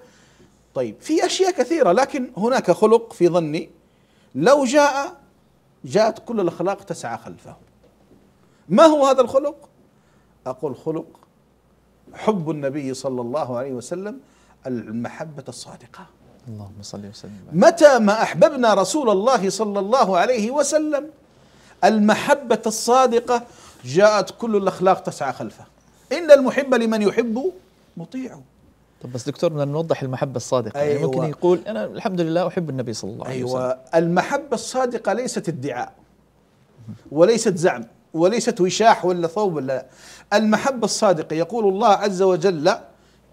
طيب في أشياء كثيرة لكن هناك خلق في ظني لو جاء جاءت كل الأخلاق تسعى خلفه ما هو هذا الخلق؟ أقول خلق حب النبي صلى الله عليه وسلم المحبة الصادقة اللهم صل وسلم متى ما أحببنا رسول الله صلى الله عليه وسلم المحبة الصادقة جاءت كل الأخلاق تسعى خلفه إن المحب لمن يحب مطيع طب بس دكتور بدنا نوضح المحبة الصادقة أيوة. يعني ممكن أيوة. يقول أنا الحمد لله أحب النبي صلى الله عليه وسلم أيوة المحبة الصادقة ليست ادعاء وليست زعم وليست وشاح ولا ثوب ولا المحبة الصادقة يقول الله عز وجل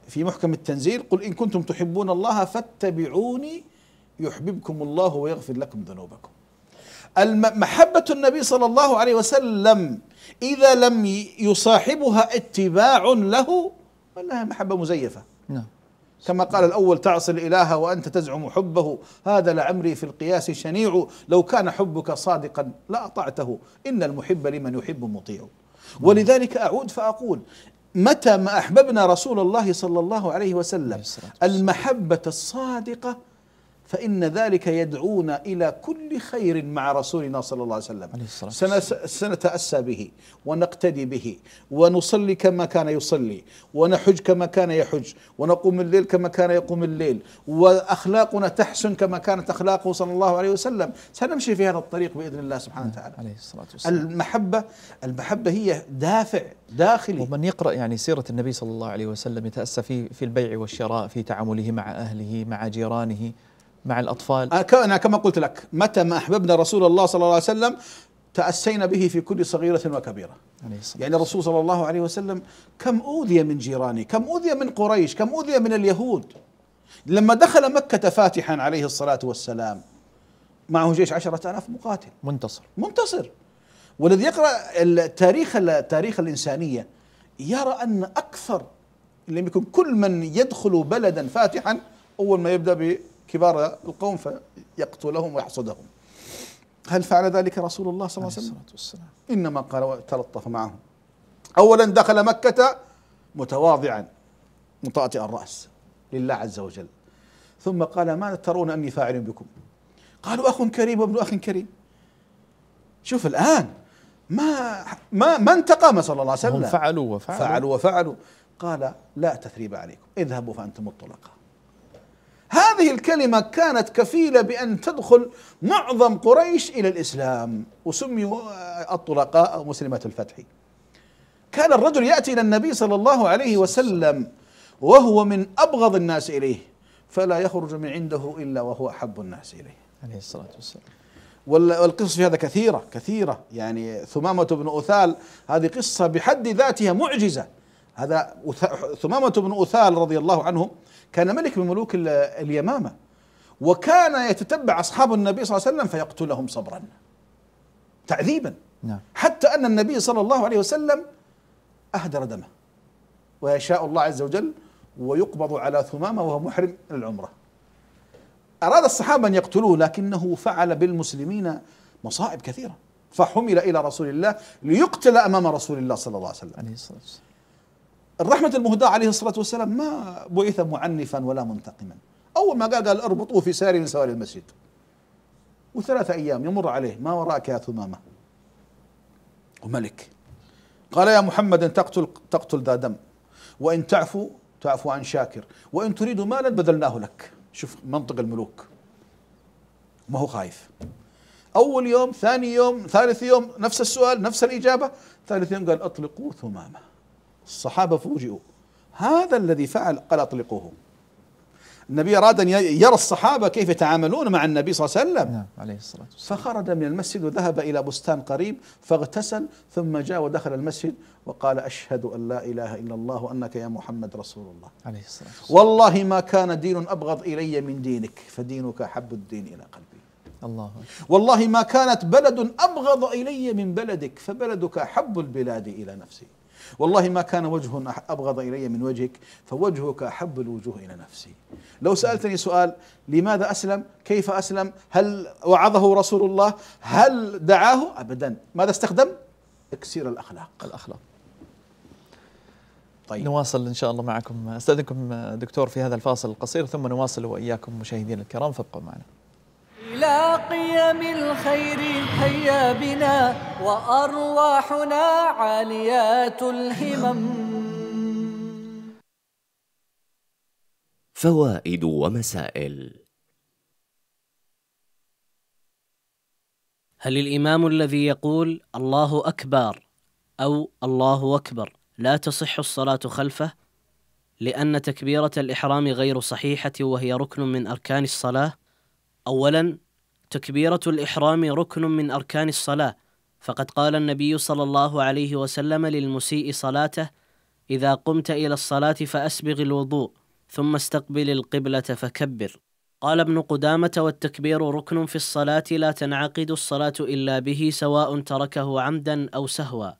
في محكم التنزيل قل إن كنتم تحبون الله فاتبعوني يحببكم الله ويغفر لكم ذنوبكم محبة النبي صلى الله عليه وسلم إذا لم يصاحبها اتباع له فإنها محبة مزيفة نعم كما قال الأول تعصي الإله وأنت تزعم حبه هذا لعمري في القياس شنيع لو كان حبك صادقا لأطعته إن المحب لمن يحب مطيع ولذلك أعود فأقول متى ما أحببنا رسول الله صلى الله عليه وسلم المحبة الصادقة فإن ذلك يدعونا إلى كل خير مع رسولنا صلى الله عليه وسلم سنتأسى به ونقتدي به ونصلي كما كان يصلي ونحج كما كان يحج ونقوم الليل كما كان يقوم الليل وأخلاقنا تحسن كما كانت أخلاقه صلى الله عليه وسلم سنمشي في هذا الطريق بإذن الله سبحانه نعم، وتعالى عليه الصلاة والسلام المحبة المحبة هي دافع داخلي ومن يقرأ يعني سيرة النبي صلى الله عليه وسلم يتأسى في في البيع والشراء في تعامله مع أهله مع جيرانه مع الأطفال آه، أنا كما قلت لك متى ما أحببنا رسول الله صلى الله عليه وسلم تأسينا به في كل صغيرة وكبيرة يعني الرسول صلى الله عليه وسلم كم أوذي من جيرانه كم أوذي من قريش كم أوذي من اليهود لما دخل مكة فاتحا عليه الصلاة والسلام معه جيش عشرة ألاف مقاتل منتصر منتصر والذي يقرأ التاريخ التاريخ الإنسانية يرى أن أكثر لم يكن كل من يدخل بلدا فاتحا أول ما يبدأ كبار القوم فيقتلهم ويحصدهم هل فعل ذلك رسول الله صلى الله عليه وسلم إنما قال وتلطف معهم أولا دخل مكة متواضعا مطاطئ الرأس لله عز وجل ثم قال ما ترون أني فاعل بكم قالوا أخ كريم وابن أخ كريم شوف الآن ما ما ما انتقم صلى الله عليه وسلم هم فعلوا وفعلوا فعلوا وفعلوا قال لا تثريب عليكم اذهبوا فأنتم الطلقاء هذه الكلمة كانت كفيلة بأن تدخل معظم قريش إلى الإسلام وسميوا الطلقاء أو مسلمات الفتح كان الرجل يأتي إلى النبي صلى الله عليه وسلم وهو من أبغض الناس إليه فلا يخرج من عنده إلا وهو أحب الناس إليه عليه الصلاة والسلام والقصص في هذا كثيرة كثيرة يعني ثمامة بن أثال هذه قصة بحد ذاتها معجزة هذا ثمامة بن أثال رضي الله عنه كان ملك من ملوك اليمامة وكان يتتبع أصحاب النبي صلى الله عليه وسلم فيقتلهم صبرا تعذيبا نعم. حتى أن النبي صلى الله عليه وسلم أهدر دمه ويشاء الله عز وجل ويقبض على ثمامة وهو محرم العمرة أراد الصحابة أن يقتلوه لكنه فعل بالمسلمين مصائب كثيرة فحمل إلى رسول الله ليقتل أمام رسول الله صلى الله عليه وسلم عليه الصلاة والسلام الرحمة المهداة عليه الصلاة والسلام ما بعث معنفا ولا منتقما أول ما قال قال اربطوه في ساري من سواري المسجد وثلاثة أيام يمر عليه ما وراءك يا ثمامة وملك قال يا محمد إن تقتل تقتل ذا دم وإن تعفو تعفو عن شاكر وإن تريد مالا بذلناه لك شوف منطق الملوك ما هو خايف أول يوم ثاني يوم ثالث يوم نفس السؤال نفس الإجابة ثالث يوم قال أطلقوا ثمامة الصحابة فوجئوا هذا الذي فعل قال أطلقوه النبي أراد أن يرى الصحابة كيف يتعاملون مع النبي صلى الله عليه وسلم نعم عليه الصلاة والسلام فخرج من المسجد وذهب إلى بستان قريب فاغتسل ثم جاء ودخل المسجد وقال أشهد أن لا إله إلا الله وأنك يا محمد رسول الله عليه الصلاة والسلام والله ما كان دين أبغض إلي من دينك فدينك أحب الدين إلى قلبي الله والله ما كانت بلد أبغض إلي من بلدك فبلدك أحب البلاد إلى نفسي والله ما كان وجه أبغض إلي من وجهك فوجهك أحب الوجوه إلى نفسي لو سألتني سؤال لماذا أسلم كيف أسلم هل وعظه رسول الله هل دعاه أبدا ماذا استخدم تكسير الأخلاق الأخلاق طيب نواصل ان شاء الله معكم استاذنكم دكتور في هذا الفاصل القصير ثم نواصل واياكم مشاهدينا الكرام فابقوا معنا إلى قيم الخير هيا بنا وأرواحنا عاليات الهمم فوائد ومسائل هل الإمام الذي يقول الله أكبر أو الله أكبر لا تصح الصلاة خلفه لأن تكبيرة الإحرام غير صحيحة وهي ركن من أركان الصلاة؟ اولا تكبيره الاحرام ركن من اركان الصلاه فقد قال النبي صلى الله عليه وسلم للمسيء صلاته اذا قمت الى الصلاه فاسبغ الوضوء ثم استقبل القبله فكبر قال ابن قدامه والتكبير ركن في الصلاه لا تنعقد الصلاه الا به سواء تركه عمدا او سهوا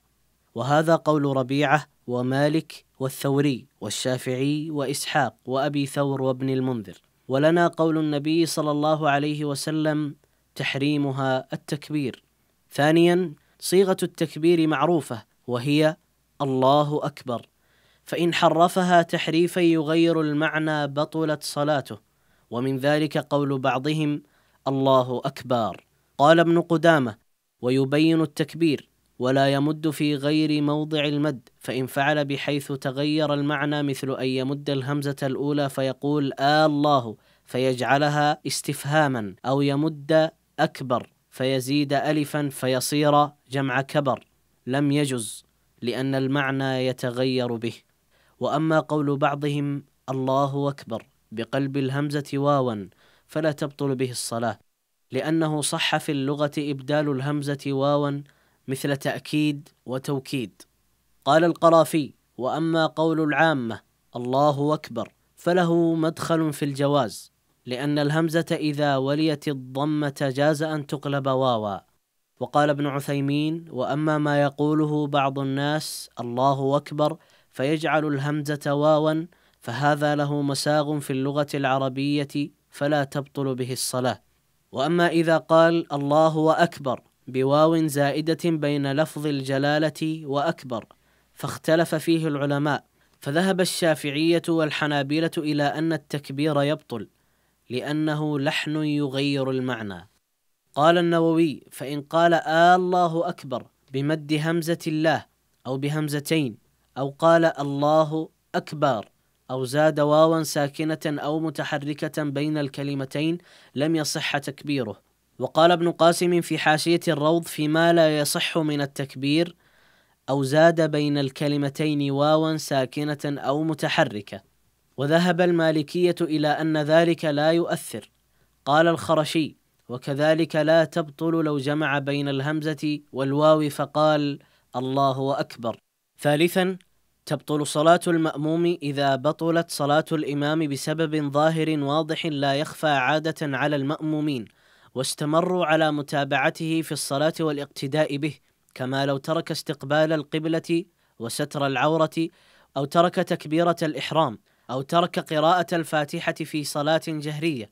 وهذا قول ربيعه ومالك والثوري والشافعي واسحاق وابي ثور وابن المنذر ولنا قول النبي صلى الله عليه وسلم تحريمها التكبير ثانيا صيغه التكبير معروفه وهي الله اكبر فان حرفها تحريفا يغير المعنى بطلت صلاته ومن ذلك قول بعضهم الله اكبر قال ابن قدامه ويبين التكبير ولا يمد في غير موضع المد فإن فعل بحيث تغير المعنى مثل أن يمد الهمزة الأولى فيقول آه الله فيجعلها استفهاما أو يمد أكبر فيزيد ألفا فيصير جمع كبر لم يجز لأن المعنى يتغير به وأما قول بعضهم الله أكبر بقلب الهمزة واوا فلا تبطل به الصلاة لأنه صح في اللغة إبدال الهمزة واوا مثل تأكيد وتوكيد قال القرافي وأما قول العامة الله أكبر فله مدخل في الجواز لأن الهمزة إذا وليت الضمة جاز أن تقلب واوا وقال ابن عثيمين وأما ما يقوله بعض الناس الله أكبر فيجعل الهمزة واوا فهذا له مساغ في اللغة العربية فلا تبطل به الصلاة وأما إذا قال الله أكبر بواو زائدة بين لفظ الجلالة وأكبر فاختلف فيه العلماء فذهب الشافعية والحنابلة إلى أن التكبير يبطل لأنه لحن يغير المعنى قال النووي فإن قال آه الله أكبر بمد همزة الله أو بهمزتين أو قال الله أكبر أو زاد واوا ساكنة أو متحركة بين الكلمتين لم يصح تكبيره وقال ابن قاسم في حاشية الروض فيما لا يصح من التكبير أو زاد بين الكلمتين واوا ساكنة أو متحركة وذهب المالكية إلى أن ذلك لا يؤثر قال الخرشي وكذلك لا تبطل لو جمع بين الهمزة والواو فقال الله أكبر ثالثا تبطل صلاة المأموم إذا بطلت صلاة الإمام بسبب ظاهر واضح لا يخفى عادة على المأمومين واستمروا على متابعته في الصلاة والاقتداء به كما لو ترك استقبال القبلة وستر العورة أو ترك تكبيرة الإحرام أو ترك قراءة الفاتحة في صلاة جهرية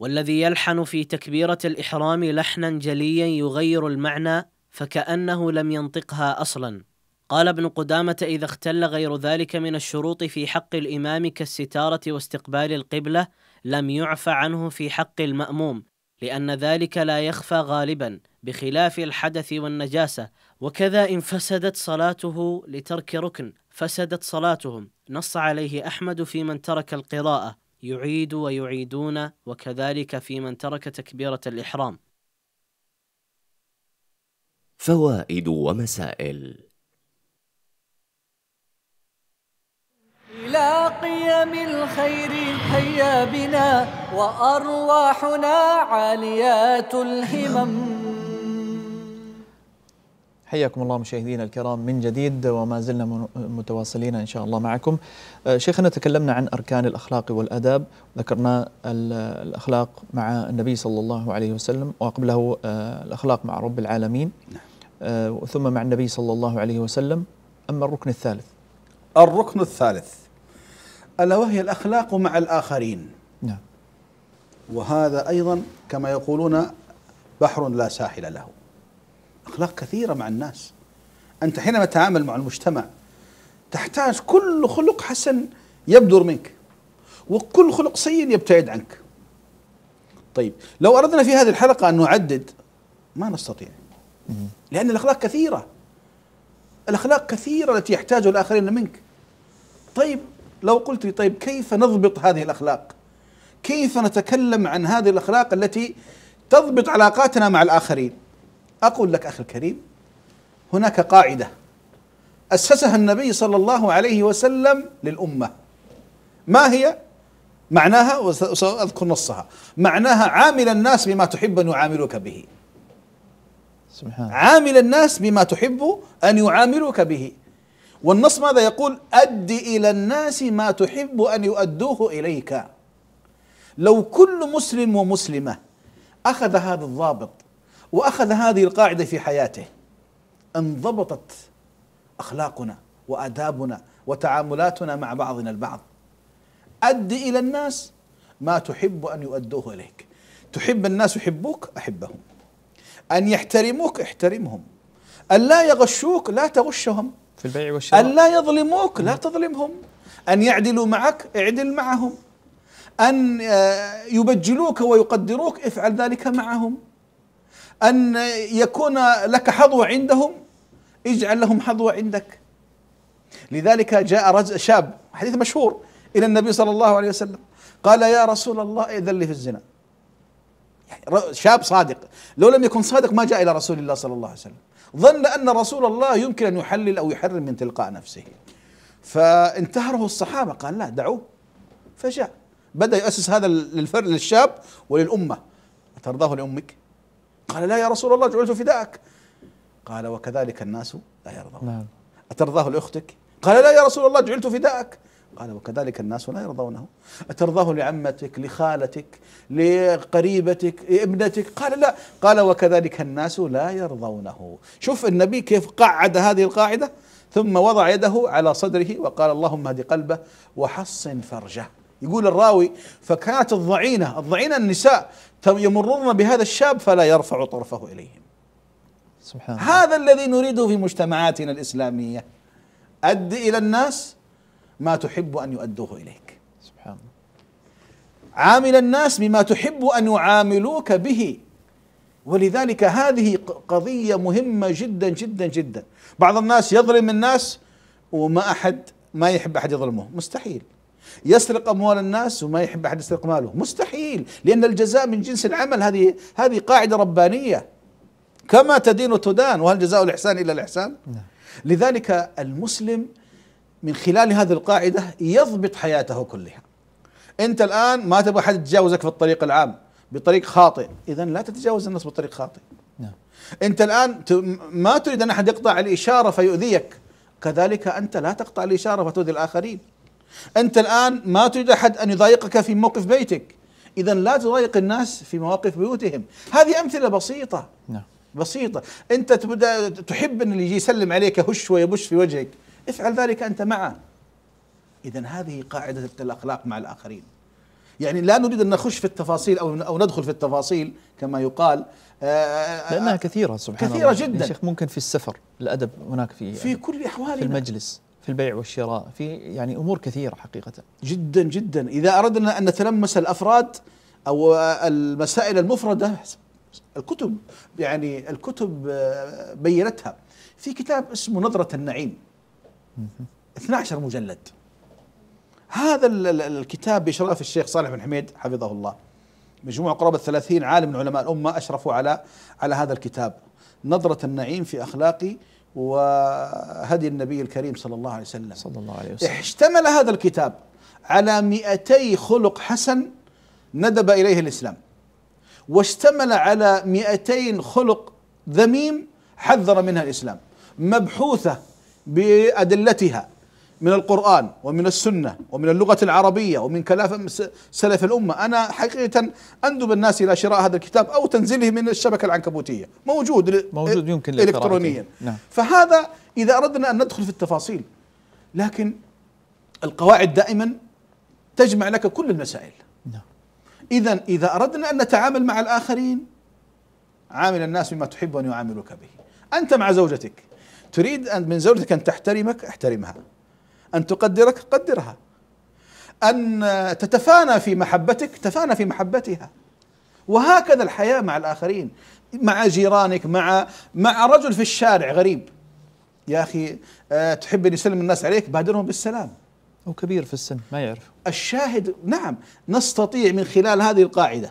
والذي يلحن في تكبيرة الإحرام لحنا جليا يغير المعنى فكأنه لم ينطقها أصلا قال ابن قدامة إذا اختل غير ذلك من الشروط في حق الإمام كالستارة واستقبال القبلة لم يعفى عنه في حق المأموم لأن ذلك لا يخفى غالبا بخلاف الحدث والنجاسة وكذا إن فسدت صلاته لترك ركن فسدت صلاتهم نص عليه أحمد في من ترك القراءة يعيد ويعيدون وكذلك في من ترك تكبيرة الإحرام فوائد ومسائل إلى قيم الخير هيا بنا وأرواحنا عاليات الهمم حياكم الله مشاهدينا الكرام من جديد وما زلنا متواصلين ان شاء الله معكم. آه، شيخنا تكلمنا عن اركان الاخلاق والاداب، ذكرنا الاخلاق مع النبي صلى الله عليه وسلم وقبله آه، الاخلاق مع رب العالمين. نعم. آه، ثم مع النبي صلى الله عليه وسلم، اما الركن الثالث. الركن الثالث ألا وهي الأخلاق مع الآخرين نعم وهذا أيضا كما يقولون بحر لا ساحل له أخلاق كثيرة مع الناس أنت حينما تتعامل مع المجتمع تحتاج كل خلق حسن يبدر منك وكل خلق سيء يبتعد عنك طيب لو أردنا في هذه الحلقة أن نعدد ما نستطيع لأن الأخلاق كثيرة الأخلاق كثيرة التي يحتاجها الآخرين منك طيب لو قلت لي طيب كيف نضبط هذه الأخلاق كيف نتكلم عن هذه الأخلاق التي تضبط علاقاتنا مع الآخرين أقول لك أخي الكريم هناك قاعدة أسسها النبي صلى الله عليه وسلم للأمة ما هي؟ معناها وسأذكر نصها معناها عامل الناس بما تحب أن يعاملوك به سبحان عامل الناس بما تحب أن يعاملوك به والنص ماذا يقول أد إلى الناس ما تحب أن يؤدوه إليك لو كل مسلم ومسلمة أخذ هذا الضابط وأخذ هذه القاعدة في حياته انضبطت أخلاقنا وآدابنا وتعاملاتنا مع بعضنا البعض أد إلى الناس ما تحب أن يؤدوه إليك تحب الناس يحبوك أحبهم أن يحترموك احترمهم أن لا يغشوك لا تغشهم في البيع والشراء أن لا يظلموك لا تظلمهم أن يعدلوا معك اعدل معهم أن آه، يبجلوك ويقدروك افعل ذلك معهم أن يكون لك حظوة عندهم اجعل لهم حظوة عندك لذلك جاء شاب حديث مشهور إلى النبي صلى الله عليه وسلم قال يا رسول الله إذن لي في الزنا يعني شاب صادق لو لم يكن صادق ما جاء إلى رسول الله صلى الله عليه وسلم ظن أن رسول الله يمكن أن يحلل أو يحرم من تلقاء نفسه فانتهره الصحابة قال لا دعوه فجاء بدأ يؤسس هذا للفرد للشاب وللأمة أترضاه لأمك قال لا يا رسول الله جعلت فداءك قال وكذلك الناس لا يرضون نعم. أترضاه لأختك قال لا يا رسول الله جعلت فداءك قال وكذلك الناس لا يرضونه أترضاه لعمتك لخالتك لقريبتك لابنتك قال لا قال وكذلك الناس لا يرضونه شوف النبي كيف قعد هذه القاعدة ثم وضع يده على صدره وقال اللهم اهد قلبه وحصن فرجه يقول الراوي فكانت الضعينة الضعينة النساء يمررن بهذا الشاب فلا يرفع طرفه إليهم سبحان هذا الذي نريده في مجتمعاتنا الإسلامية أد إلى الناس ما تحب أن يؤدوه إليك سبحان الله عامل الناس بما تحب أن يعاملوك به ولذلك هذه قضية مهمة جدا جدا جدا بعض الناس يظلم الناس وما أحد ما يحب أحد يظلمه مستحيل يسرق اموال الناس وما يحب احد يسرق ماله مستحيل لان الجزاء من جنس العمل هذه هذه قاعده ربانيه كما تدين تدان وهل جزاء الاحسان الا الاحسان نعم. لذلك المسلم من خلال هذه القاعدة يضبط حياته كلها أنت الآن ما تبغى حد يتجاوزك في الطريق العام بطريق خاطئ إذا لا تتجاوز الناس بطريق خاطئ نعم. أنت الآن ما تريد أن أحد يقطع الإشارة فيؤذيك كذلك أنت لا تقطع الإشارة فتؤذي الآخرين أنت الآن ما تريد أحد أن يضايقك في موقف بيتك إذا لا تضايق الناس في مواقف بيوتهم هذه أمثلة بسيطة نعم. بسيطة أنت تحب أن اللي يجي يسلم عليك هش ويبش في وجهك افعل ذلك أنت معه إذا هذه قاعدة الأخلاق مع الآخرين يعني لا نريد أن نخش في التفاصيل أو أو ندخل في التفاصيل كما يقال آه، آه، آه، لأنها كثيرة سبحان كثيرة الله كثيرة جدا شيخ ممكن في السفر الأدب هناك في في كل أحوالنا في المجلس في البيع والشراء في يعني أمور كثيرة حقيقة جدا جدا إذا أردنا أن نتلمس الأفراد أو المسائل المفردة الكتب يعني الكتب بينتها في كتاب اسمه نظرة النعيم 12 مجلد هذا الكتاب بإشراف الشيخ صالح بن حميد حفظه الله مجموع قرابة 30 عالم من علماء الأمة أشرفوا على على هذا الكتاب نظرة النعيم في أخلاقي وهدي النبي الكريم صلى الله عليه وسلم صلى الله عليه وسلم اشتمل هذا الكتاب على 200 خلق حسن ندب إليه الإسلام واشتمل على 200 خلق ذميم حذر منها الإسلام مبحوثة بأدلتها من القرآن ومن السنة ومن اللغة العربية ومن كلام سلف الأمة أنا حقيقة أندب الناس إلى شراء هذا الكتاب أو تنزيله من الشبكة العنكبوتية موجود, موجود يمكن إلكترونيا نعم. فهذا إذا أردنا أن ندخل في التفاصيل لكن القواعد دائما تجمع لك كل المسائل نعم. إذا إذا أردنا أن نتعامل مع الآخرين عامل الناس بما تحب أن يعاملوك به أنت مع زوجتك تريد أن من زوجتك أن تحترمك احترمها أن تقدرك قدرها أن تتفانى في محبتك تفانى في محبتها وهكذا الحياة مع الآخرين مع جيرانك مع مع رجل في الشارع غريب يا أخي آه، تحب أن يسلم الناس عليك بادرهم بالسلام هو كبير في السن ما يعرف الشاهد نعم نستطيع من خلال هذه القاعدة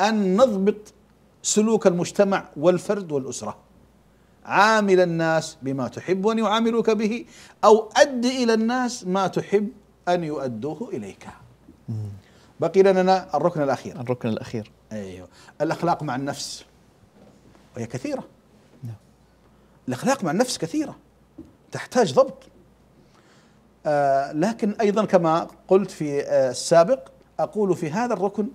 أن نضبط سلوك المجتمع والفرد والأسرة عامل الناس بما تحب أن يعاملوك به أو أد إلى الناس ما تحب أن يؤدوه إليك بقي لنا الركن الأخير الركن الأخير أيوه الأخلاق مع النفس وهي كثيرة نعم. الأخلاق مع النفس كثيرة تحتاج ضبط آه لكن أيضا كما قلت في آه السابق أقول في هذا الركن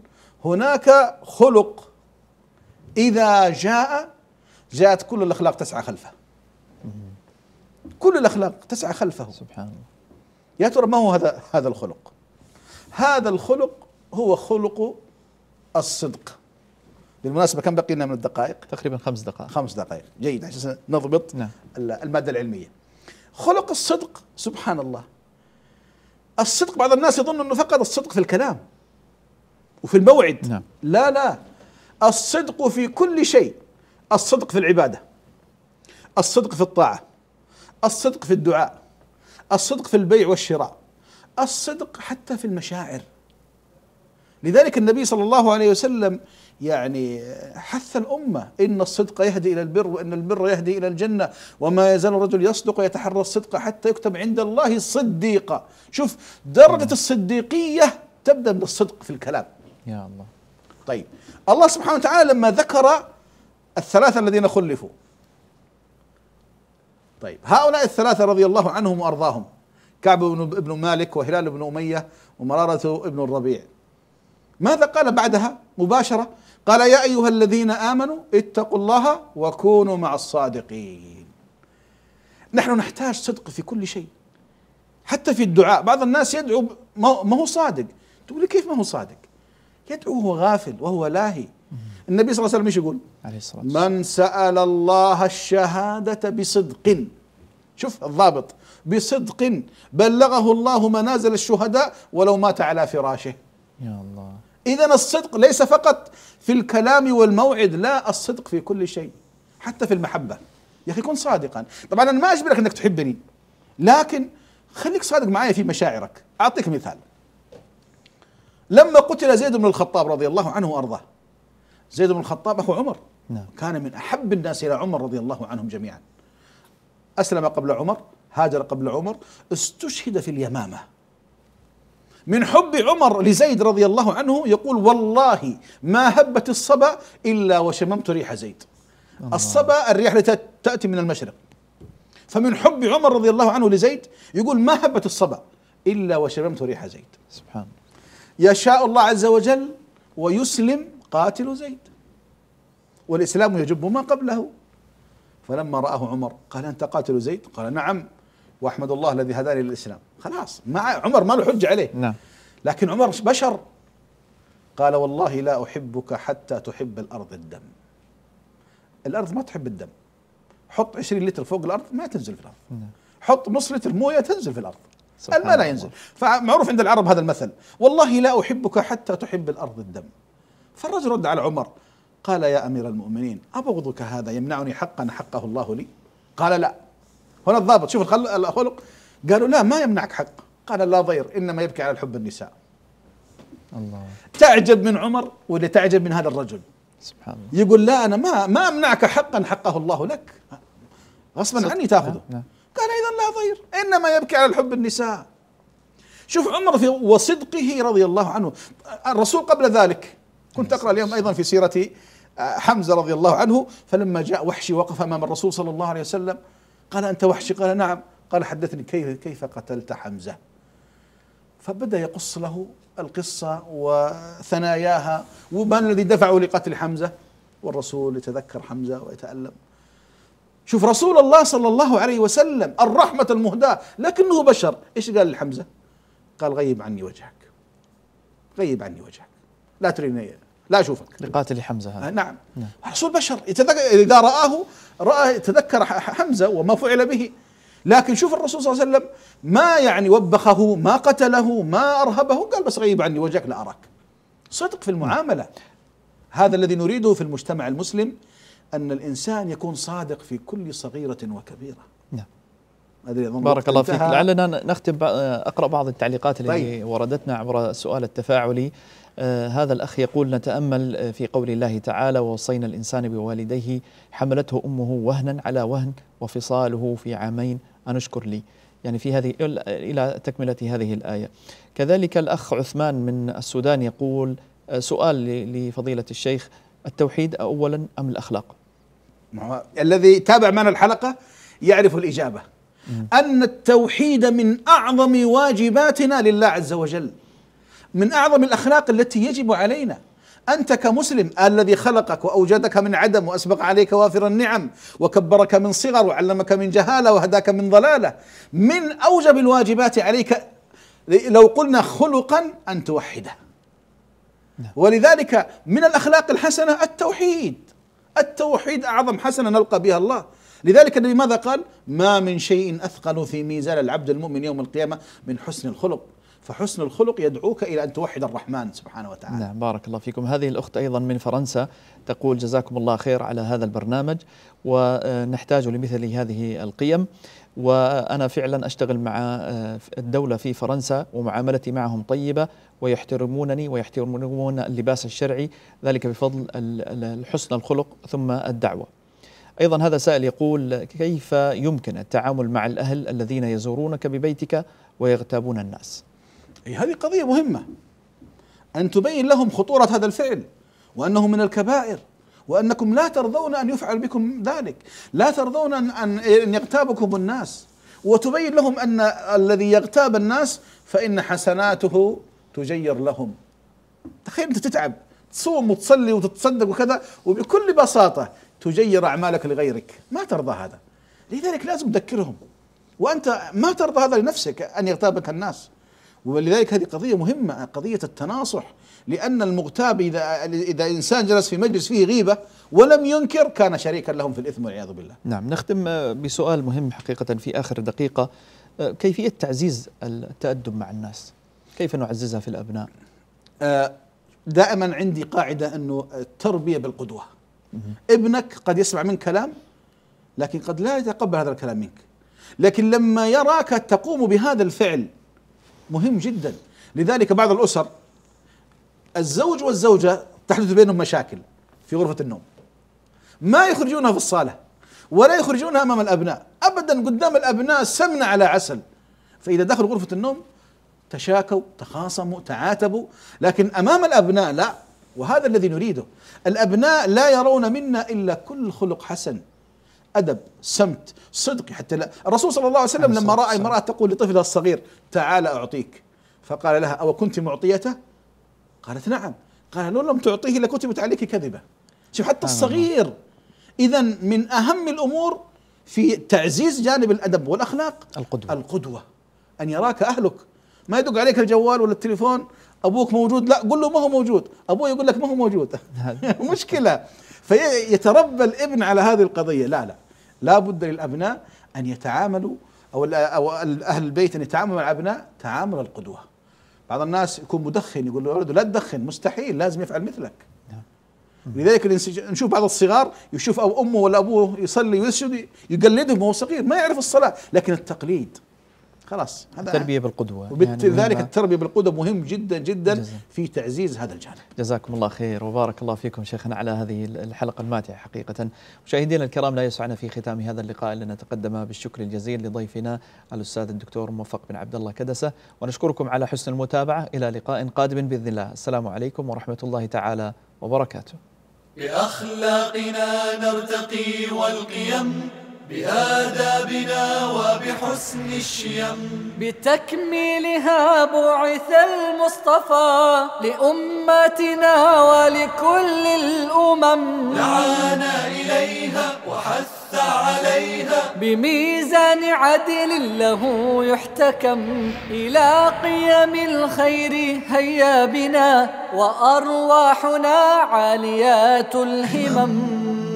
هناك خلق إذا جاء جاءت كل الأخلاق تسعى خلفه كل الأخلاق تسعى خلفه سبحان الله يا ترى ما هو هذا هذا الخلق هذا الخلق هو خلق الصدق بالمناسبة كم بقي لنا من الدقائق؟ تقريبا خمس دقائق خمس دقائق جيد عشان نضبط نعم. المادة العلمية خلق الصدق سبحان الله الصدق بعض الناس يظن أنه فقط الصدق في الكلام وفي الموعد نعم. لا لا الصدق في كل شيء الصدق في العباده الصدق في الطاعه الصدق في الدعاء الصدق في البيع والشراء الصدق حتى في المشاعر لذلك النبي صلى الله عليه وسلم يعني حث الأمة إن الصدق يهدي إلى البر وإن البر يهدي إلى الجنة وما يزال الرجل يصدق ويتحرى الصدق حتى يكتب عند الله صديقا شوف درجة الصديقية تبدأ من الصدق في الكلام يا الله طيب الله سبحانه وتعالى لما ذكر الثلاثة الذين خلفوا طيب هؤلاء الثلاثة رضي الله عنهم وأرضاهم كعب بن مالك وهلال بن أمية ومرارة بن الربيع ماذا قال بعدها مباشرة قال يا أيها الذين آمنوا اتقوا الله وكونوا مع الصادقين نحن نحتاج صدق في كل شيء حتى في الدعاء بعض الناس يدعو ما هو صادق تقول كيف ما هو صادق يدعو وهو غافل وهو لاهي النبي صلى الله عليه وسلم ايش يقول؟ عليه الصلاه والسلام من سال الله الشهاده بصدق شوف الضابط بصدق بلغه الله منازل الشهداء ولو مات على فراشه يا الله اذا الصدق ليس فقط في الكلام والموعد لا الصدق في كل شيء حتى في المحبه يا اخي كن صادقا طبعا انا ما اجبرك انك تحبني لكن خليك صادق معي في مشاعرك اعطيك مثال لما قتل زيد بن الخطاب رضي الله عنه وارضاه زيد بن الخطاب أخو عمر نعم. كان من أحب الناس إلى عمر رضي الله عنهم جميعا أسلم قبل عمر هاجر قبل عمر استشهد في اليمامة من حب عمر لزيد رضي الله عنه يقول والله ما هبت الصبا إلا وشممت ريح زيد الصبا الريح التي تأتي من المشرق فمن حب عمر رضي الله عنه لزيد يقول ما هبت الصبا إلا وشممت ريح زيد سبحان يشاء الله عز وجل ويسلم قاتل زيد والإسلام يجب ما قبله فلما رآه عمر قال أنت قاتل زيد قال نعم وأحمد الله الذي هداني للإسلام خلاص ما عمر ما له حجة عليه نعم لكن عمر بشر قال والله لا أحبك حتى تحب الأرض الدم الأرض ما تحب الدم حط 20 لتر فوق الأرض ما تنزل في الأرض نعم. حط نص لتر موية تنزل في الأرض الماء لا ينزل فمعروف عند العرب هذا المثل والله لا أحبك حتى تحب الأرض الدم فالرجل رد على عمر قال يا أمير المؤمنين أبغضك هذا يمنعني حقا حقه الله لي قال لا هنا الضابط شوف الخلق قالوا لا ما يمنعك حق قال لا ضير إنما يبكي على الحب النساء الله تعجب من عمر ولا تعجب من هذا الرجل سبحان الله يقول لا أنا ما ما أمنعك حقا حقه الله لك غصبا عني تأخذه قال إذا لا ضير إنما يبكي على الحب النساء شوف عمر في وصدقه رضي الله عنه الرسول قبل ذلك كنت أقرأ اليوم أيضا في سيرة آه، حمزة رضي الله عنه فلما جاء وحشي وقف أمام الرسول صلى الله عليه وسلم قال أنت وحشي قال نعم قال حدثني كيف, كيف قتلت حمزة فبدأ يقص له القصة وثناياها وما الذي دفعه لقتل حمزة والرسول يتذكر حمزة ويتألم شوف رسول الله صلى الله عليه وسلم الرحمة المهداة لكنه بشر ايش قال لحمزة قال غيب عني وجهك غيب عني وجهك لا تريني لا اشوفك لقاتل حمزه هذا آه، نعم, نعم. رسول بشر يتذكر اذا راه راى تذكر حمزه وما فعل به لكن شوف الرسول صلى الله عليه وسلم ما يعني وبخه ما قتله ما ارهبه قال بس غيب عني وجهك لا اراك صدق في المعامله هذا الذي نريده في المجتمع المسلم ان الانسان يكون صادق في كل صغيره وكبيره نعم أدري بارك الله فيك لعلنا نختم اقرا بعض التعليقات اللي طيب. وردتنا عبر السؤال التفاعلي آه، هذا الأخ يقول نتأمل آه، في قول الله تعالى ووصينا الإنسان بوالديه حملته أمه وهنا على وهن وفصاله في عامين أنشكر لي يعني في هذه إلى تكملة هذه الآية كذلك الأخ عثمان من السودان يقول آه، سؤال لفضيلة الشيخ التوحيد أولا أم الأخلاق الذي تابع معنا الحلقة يعرف الإجابة أن التوحيد من أعظم واجباتنا لله عز وجل من اعظم الاخلاق التي يجب علينا انت كمسلم الذي خلقك واوجدك من عدم واسبق عليك وافر النعم وكبرك من صغر وعلمك من جهاله وهداك من ضلاله من اوجب الواجبات عليك لو قلنا خلقا ان توحده نعم. ولذلك من الاخلاق الحسنه التوحيد التوحيد اعظم حسنه نلقى بها الله لذلك النبي ماذا قال؟ ما من شيء اثقل في ميزان العبد المؤمن يوم القيامه من حسن الخلق فحسن الخلق يدعوك إلى أن توحد الرحمن سبحانه وتعالى نعم بارك الله فيكم هذه الأخت أيضا من فرنسا تقول جزاكم الله خير على هذا البرنامج ونحتاج لمثل هذه القيم وأنا فعلا أشتغل مع آه، الدولة في فرنسا ومعاملتي معهم طيبة ويحترمونني ويحترمون اللباس الشرعي ذلك بفضل حسن الخلق ثم الدعوة أيضا هذا سائل يقول كيف يمكن التعامل مع الأهل الذين يزورونك ببيتك ويغتابون الناس أي هذه قضية مهمة أن تبين لهم خطورة هذا الفعل وأنه من الكبائر وأنكم لا ترضون أن يفعل بكم ذلك لا ترضون أن أن يغتابكم الناس وتبين لهم أن الذي يغتاب الناس فإن حسناته تجير لهم تخيل أنت تتعب تصوم وتصلي وتتصدق وكذا وبكل بساطة تجير أعمالك لغيرك ما ترضى هذا لذلك لازم تذكرهم وأنت ما ترضى هذا لنفسك أن يغتابك الناس ولذلك هذه قضية مهمة قضية التناصح لأن المغتاب إذا إذا إنسان جلس في مجلس فيه غيبة ولم ينكر كان شريكا لهم في الإثم والعياذ بالله نعم نختم آه، بسؤال مهم حقيقة في آخر دقيقة آه، كيفية تعزيز التأدب مع الناس كيف نعززها في الأبناء آه، دائما عندي قاعدة أنه التربية بالقدوة ابنك قد يسمع من كلام لكن قد لا يتقبل هذا الكلام منك لكن لما يراك تقوم بهذا الفعل مهم جدا لذلك بعض الأسر الزوج والزوجة تحدث بينهم مشاكل في غرفة النوم ما يخرجونها في الصالة ولا يخرجونها أمام الأبناء أبدا قدام الأبناء سمنة على عسل فإذا دخلوا غرفة النوم تشاكوا تخاصموا تعاتبوا لكن أمام الأبناء لا وهذا الذي نريده الأبناء لا يرون منا إلا كل خلق حسن أدب سمت صدق حتى لا الرسول صلى الله عليه وسلم لما رأى امرأة تقول لطفلها الصغير تعال أعطيك فقال لها أو كنت معطيته قالت نعم قال لو لم تعطيه لكتبت عليك كذبة شوف حتى الصغير إذا من أهم الأمور في تعزيز جانب الأدب والأخلاق القدوة القدوة أن يراك أهلك ما يدق عليك الجوال ولا التليفون أبوك موجود لا قل له ما هو موجود أبوه يقول لك ما هو موجود مشكلة فيتربى الابن على هذه القضية لا لا لا بد للأبناء أن يتعاملوا أو أهل البيت أن يتعاملوا مع الأبناء تعامل القدوة بعض الناس يكون مدخن يقول له لا تدخن مستحيل لازم يفعل مثلك نعم. لذلك نشوف بعض الصغار يشوف أو أمه ولا أبوه يصلي ويسجد يقلدهم وهو صغير ما يعرف الصلاة لكن التقليد خلاص هذا التربيه بالقدوه وبالتالي يعني التربيه بالقدوه مهم جدا جدا جزا. في تعزيز هذا الجانب جزاكم الله خير وبارك الله فيكم شيخنا على هذه الحلقه الماتعه حقيقه مشاهدينا الكرام لا يسعنا في ختام هذا اللقاء الا نتقدم بالشكر الجزيل لضيفنا الاستاذ الدكتور موفق بن عبد الله كدسه ونشكركم على حسن المتابعه الى لقاء قادم باذن الله السلام عليكم ورحمه الله تعالى وبركاته باخلاقنا نرتقي والقيم بآدابنا وبحسن الشيم بتكميلها بعث المصطفى لأمتنا ولكل الأمم دعانا إليها وحث عليها بميزان عدل له يحتكم إلى قيم الخير هيا بنا وأرواحنا عاليات الهمم